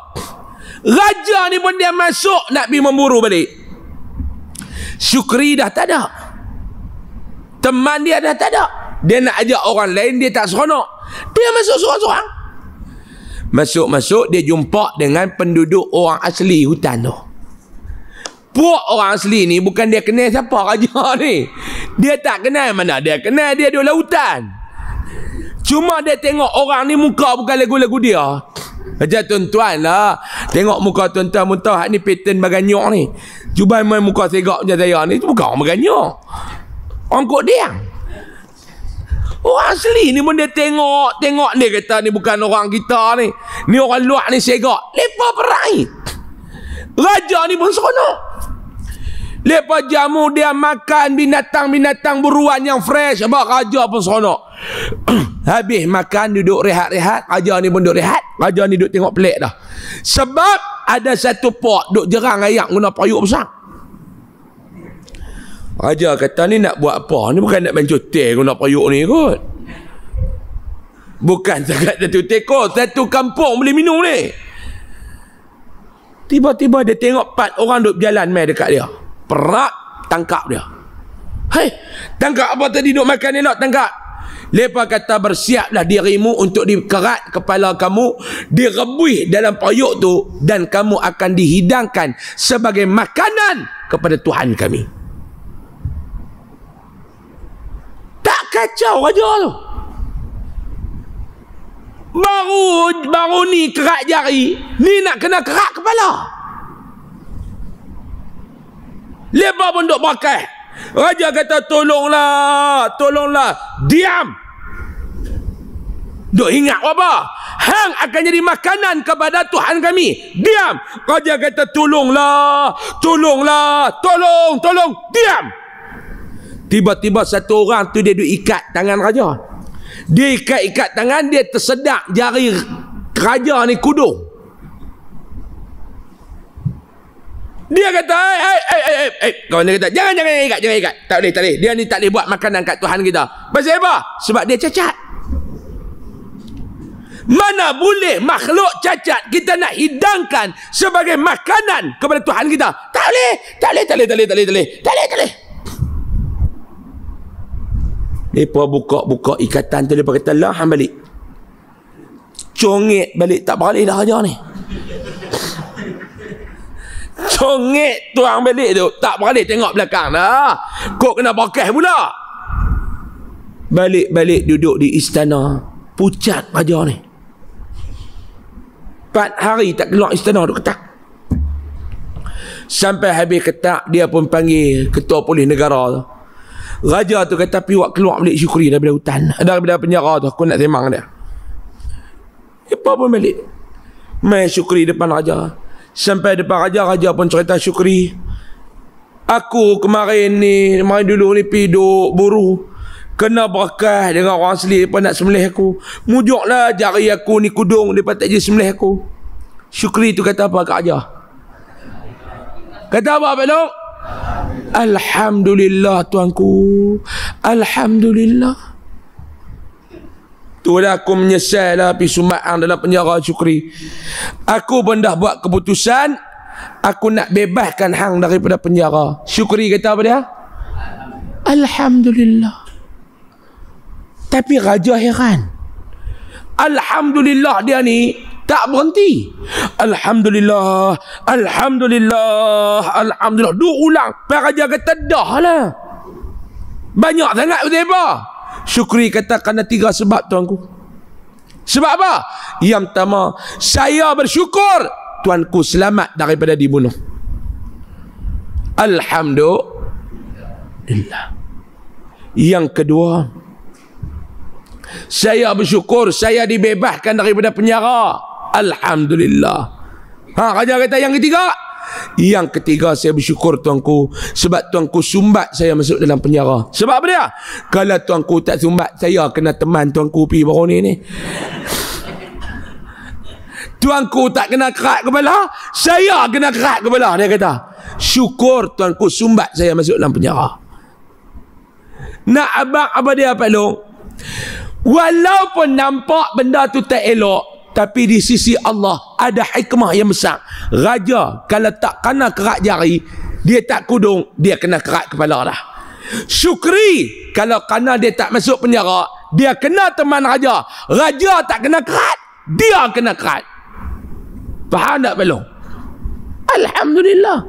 Raja ni pun dia masuk nak pergi memburu balik. Syukri dah tak ada. Teman dia dah tak ada. Dia nak ajak orang lain, dia tak seronok. Dia masuk seorang-seorang. Masuk-masuk, dia jumpa dengan penduduk orang asli hutan tu. Puak orang asli ni, bukan dia kenal siapa raja [LAUGHS] ni. Dia tak kenal mana. Dia kenal dia di lautan. Cuma dia tengok orang ni muka bukan lagu-lagu dia. Aja tuan-tuan lah. Tengok muka tuan-tuan pun tahu ni pattern baganyok ni. Cuba main muka segak macam saya ni itu bukan orang baganyok. Orang kok dia. Orang asli ni pun dia tengok, tengok dia kata ni bukan orang kita ni. Ni orang luar ni segak. Lepas perai. Raja ni pun seronok. Lepas jamu dia makan binatang-binatang buruan yang fresh. Apa raja pun seronok. [CLEARS THROAT] Habis makan duduk rehat-rehat. Raja ni pun duduk rehat. Raja ni duduk tengok pelik dah. Sebab ada satu pot duduk jerang ayam guna payuk besar. Raja kata ni nak buat apa? Ni bukan nak main mencuti guna payuk ni kot. Bukan sekat [LAUGHS] satu tekor. Satu kampung boleh minum ni. Tiba-tiba dia tengok pat orang duduk berjalan main dekat dia perak tangkap dia Hey tangkap apa tadi duk makan elok tangkap lepa kata bersiaplah dirimu untuk dikerat kepala kamu direbuih dalam payuk tu dan kamu akan dihidangkan sebagai makanan kepada Tuhan kami tak kacau raja tu baru baru ni kerat jari ni nak kena kerat kepala Lebar pun duk pakai. Raja kata tolonglah, tolonglah. Diam. Duk ingat apa? Hang akan jadi makanan kepada Tuhan kami. Diam. Raja kata tolonglah, tolonglah, tolong, tolong. Diam. Tiba-tiba satu orang tu dia duk ikat tangan raja. Dia ikat-ikat tangan, dia tersedak jari raja ni kudung. Dia kata, hey, hey, hey, hey, hey. Kawan dia kata, jangan, jangan ikat, jangan ikat. Tak boleh, tak boleh. Dia ni tak boleh buat makanan kat Tuhan kita. Pasal apa? Sebab dia cacat. Mana boleh makhluk cacat kita nak hidangkan sebagai makanan kepada Tuhan kita? Tak boleh, tak boleh, tak boleh, tak boleh, tak boleh, tak boleh, tak boleh, tak boleh. Mereka buka-buka ikatan tu, mereka kata, lah, balik. Congit balik, tak balik dah aja ni congit tuang balik tu tak balik tengok belakang dah kok kena bakas pula balik-balik duduk di istana pucat raja ni empat hari tak keluar istana duduk ketak sampai habis ketak dia pun panggil ketua polis negara tu raja tu kata pergi buat keluar balik syukri daripada hutan Ada daripada penjara tu aku nak temang dia dia pun balik main syukri depan raja Sampai depan raja Raja pun cerita syukri Aku kemarin ni Kemarin dulu ni pergi duduk buru Kena berkah dengan orang asli Lepas nak semelih aku Mujuklah jari aku ni kudung Lepas tak je semelih aku Syukri tu kata apa kat raja Kata apa Pak Alhamdulillah tuanku Alhamdulillah Itulah aku menyesal lah pergi sumbatan dalam penjara syukri. Aku pun dah buat keputusan. Aku nak bebaskan hang daripada penjara. Syukri kata apa dia? Alhamdulillah. Tapi raja heran. Alhamdulillah dia ni tak berhenti. Alhamdulillah. Alhamdulillah. Alhamdulillah. Dua ulang. Pak raja kata dah lah. Banyak sangat berdebar. Syukri kata kerana tiga sebab tuanku. Sebab apa? Yang pertama, saya bersyukur tuanku selamat daripada dibunuh. Alhamdulillah. Yang kedua, saya bersyukur saya dibebaskan daripada penjara. Alhamdulillah. Ha, raja kata yang ketiga, yang ketiga saya bersyukur tuanku sebab tuanku sumbat saya masuk dalam penjara. Sebab apa dia? Kalau tuanku tak sumbat saya kena teman tuanku pi baru ni ni. Tuanku tak kena kerat kepala, saya kena kerat kepala dia kata. Syukur tuanku sumbat saya masuk dalam penjara. Nak abang apa dia Pak Long? Walaupun nampak benda tu tak elok, tapi di sisi Allah ada hikmah yang besar raja kalau tak kena kerak jari dia tak kudung dia kena kerak kepala lah syukri kalau kena dia tak masuk penjara dia kena teman raja raja tak kena kerak. dia kena kerak. faham tak belum Alhamdulillah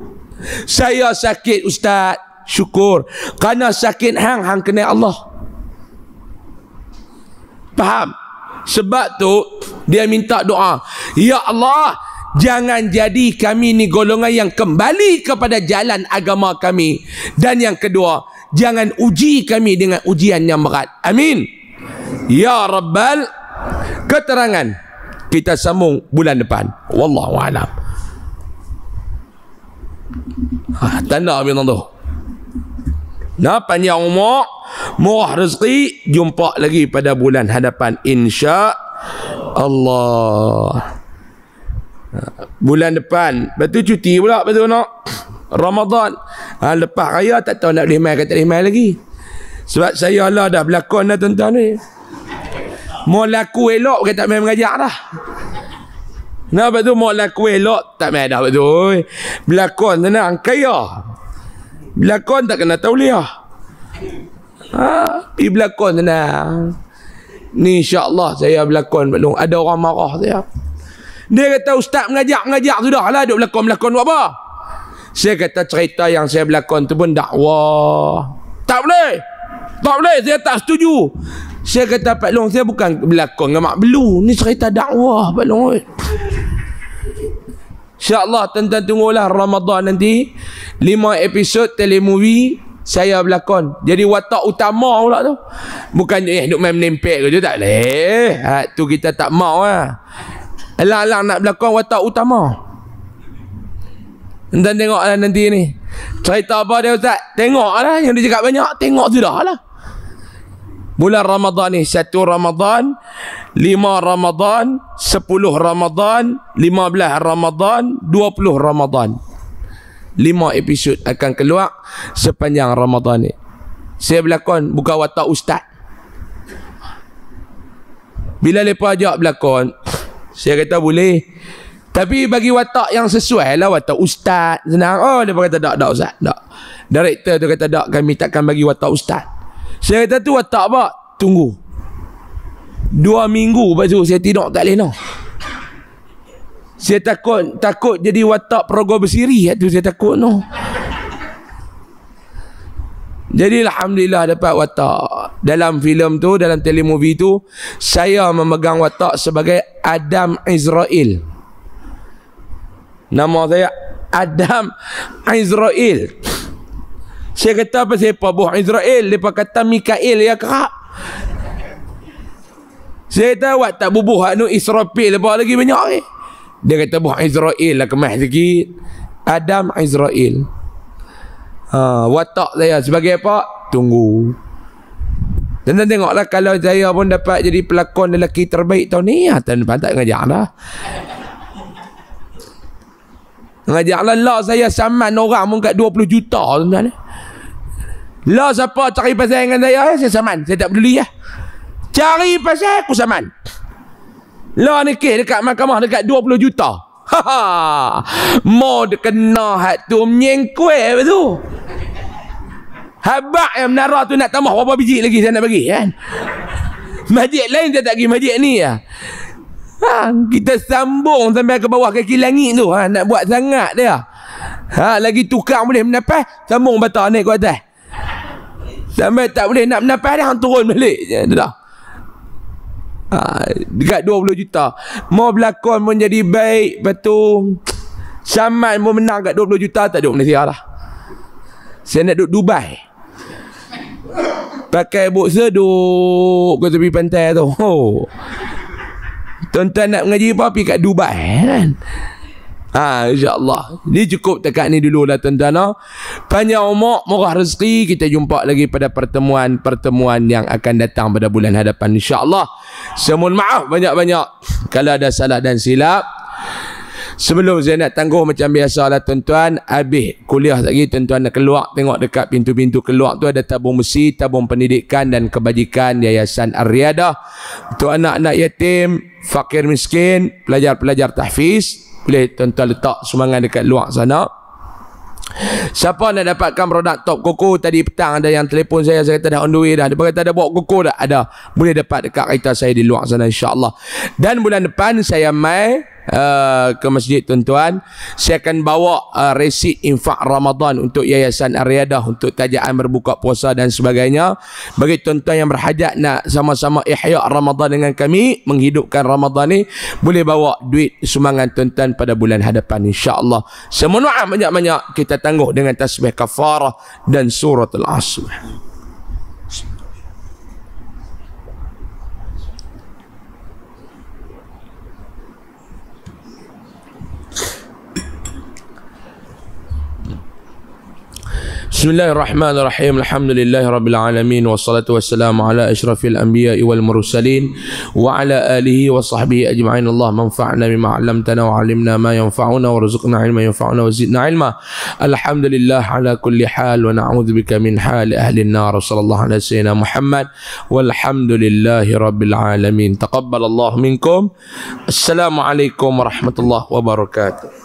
saya sakit ustaz syukur kerana sakit hang hang kena Allah faham sebab tu dia minta doa. Ya Allah, jangan jadi kami ni golongan yang kembali kepada jalan agama kami. Dan yang kedua, jangan uji kami dengan ujian yang berat. Amin. Ya Rabbal keterangan kita sambung bulan depan. Wallahu alam. Ha, tanda Amin tu. Nampaknya panjang umur murah rezeki jumpa lagi pada bulan hadapan insya Allah bulan depan Betul cuti pula lepas nak Ramadan ha, lepas raya tak tahu nak boleh main ke lagi sebab saya Allah dah berlakon dah tuan-tuan ni mau laku elok ke tak main mengajak dah Nah, lepas tu mau laku elok tak main dah betul tu oi. berlakon tenang kaya berlakon tak kena tauliah Ha, pergi berlakon tenang. Ni insya-Allah saya berlakon Pak Long. Ada orang marah saya. Dia kata ustaz mengajar mengajar sudahlah duk berlakon berlakon buat apa? Saya kata cerita yang saya berlakon tu pun dakwah. Tak boleh. Tak boleh, saya tak setuju. Saya kata Pak Long, saya bukan berlakon dengan Mak Belu. Ni cerita dakwah Pak Long. InsyaAllah tuan-tuan tunggulah Ramadan nanti. Lima episod telemovie saya berlakon jadi watak utama pula tu bukan eh duk main menempel ke tu tak leh ha, tu kita tak mau ah ha. alang-alang nak berlakon watak utama dan tengoklah nanti ni cerita apa dia ustaz tengoklah yang dia cakap banyak tengok sudahlah bulan Ramadhan ni satu Ramadhan lima Ramadhan sepuluh Ramadhan lima belas Ramadhan dua puluh Ramadhan lima episod akan keluar sepanjang Ramadhan ni saya berlakon buka watak ustaz bila lepas ajak berlakon saya kata boleh tapi bagi watak yang sesuai lah watak ustaz senang oh dia kata tak tak ustaz tak director tu kata tak kami takkan bagi watak ustaz saya kata tu watak apa tunggu dua minggu lepas tu saya tidur tak boleh nak no. Saya takut takut jadi watak perogoh bersiri tu saya takut no. Jadi alhamdulillah dapat watak. Dalam filem tu, dalam telemovie tu, saya memegang watak sebagai Adam Israel. Nama saya Adam Israel. Saya kata apa siapa buah Israel? Dia kata Mikael ya kak. Saya kata tak bubuh anu Israel lebih lagi banyak ni. Eh? Dia kata buah Israel lah kemah sikit Adam Israel ha, Watak saya sebagai apa? Tunggu dan tengok tengoklah kalau saya pun dapat jadi pelakon lelaki terbaik tahun ni ya, ah, tahun depan tak ngajak lah ngajak lah lah saya saman orang pun kat 20 juta tuan-tuan lah siapa cari pasal dengan saya eh? saya saman saya tak peduli ya cari pasal aku saman lah ni kes dekat mahkamah dekat 20 juta. Ha ha. Mau dia kena hat tu menyengkwe tu. Habak yang menara tu nak tambah berapa biji lagi saya nak bagi kan. Masjid lain saya tak pergi masjid ni ya. Ha, kita sambung sampai ke bawah kaki langit tu ha, nak buat sangat dia. Ha, lagi tukar boleh menapas sambung batal naik ke atas. Sampai tak boleh nak menapas dah turun balik. Ya, dah. Ah, dekat 20 juta Mau berlakon pun jadi baik Lepas tu Saman pun menang kat 20 juta Tak duduk Malaysia lah Saya nak duduk Dubai Pakai boxer duduk Ke tepi pantai tu oh. Tuan-tuan nak mengaji apa Pergi kat Dubai kan Ha, InsyaAllah Ni cukup dekat ni dulu lah tuan-tuan Panjang umur Murah rezeki Kita jumpa lagi pada pertemuan-pertemuan Yang akan datang pada bulan hadapan InsyaAllah Semun maaf banyak-banyak Kalau ada salah dan silap Sebelum saya nak tangguh macam biasa lah tuan-tuan Habis kuliah lagi tuan-tuan nak keluar Tengok dekat pintu-pintu keluar tu ada tabung mesi Tabung pendidikan dan kebajikan Yayasan Ar-Riyadah Untuk anak-anak yatim Fakir miskin Pelajar-pelajar tahfiz boleh tuan-tuan letak sumbangan dekat luar sana siapa nak dapatkan produk top koko tadi petang ada yang telefon saya saya kata dah on the way dah dia kata ada bawa koko dah ada boleh dapat dekat kereta saya di luar sana insyaAllah dan bulan depan saya mai Eh, ke masjid tuan-tuan saya akan bawa uh, eh, resit infak Ramadan untuk yayasan Ariadah untuk tajaan berbuka puasa dan sebagainya bagi tuan-tuan yang berhajat nak sama-sama ihya Ramadan dengan kami menghidupkan Ramadan ni boleh bawa duit sumangan tuan-tuan pada bulan hadapan Insya Allah semua banyak-banyak kita tangguh dengan tasbih kafarah dan suratul asr بسم الله الرحمن الرحيم الحمد لله رب العالمين والصلاة والسلام على أشرف الأنبياء والمرسلين وعلى آله وصحبه أجمعين اللهم انفعنا بما علمتنا وعلمنا ما ينفعنا ورزقنا علما ينفعنا وزدنا علما الحمد لله على كل حال ونعوذ بك من حال أهل النار صلى الله على سيدنا محمد والحمد لله رب العالمين تقبل الله منكم السلام عليكم ورحمة الله وبركاته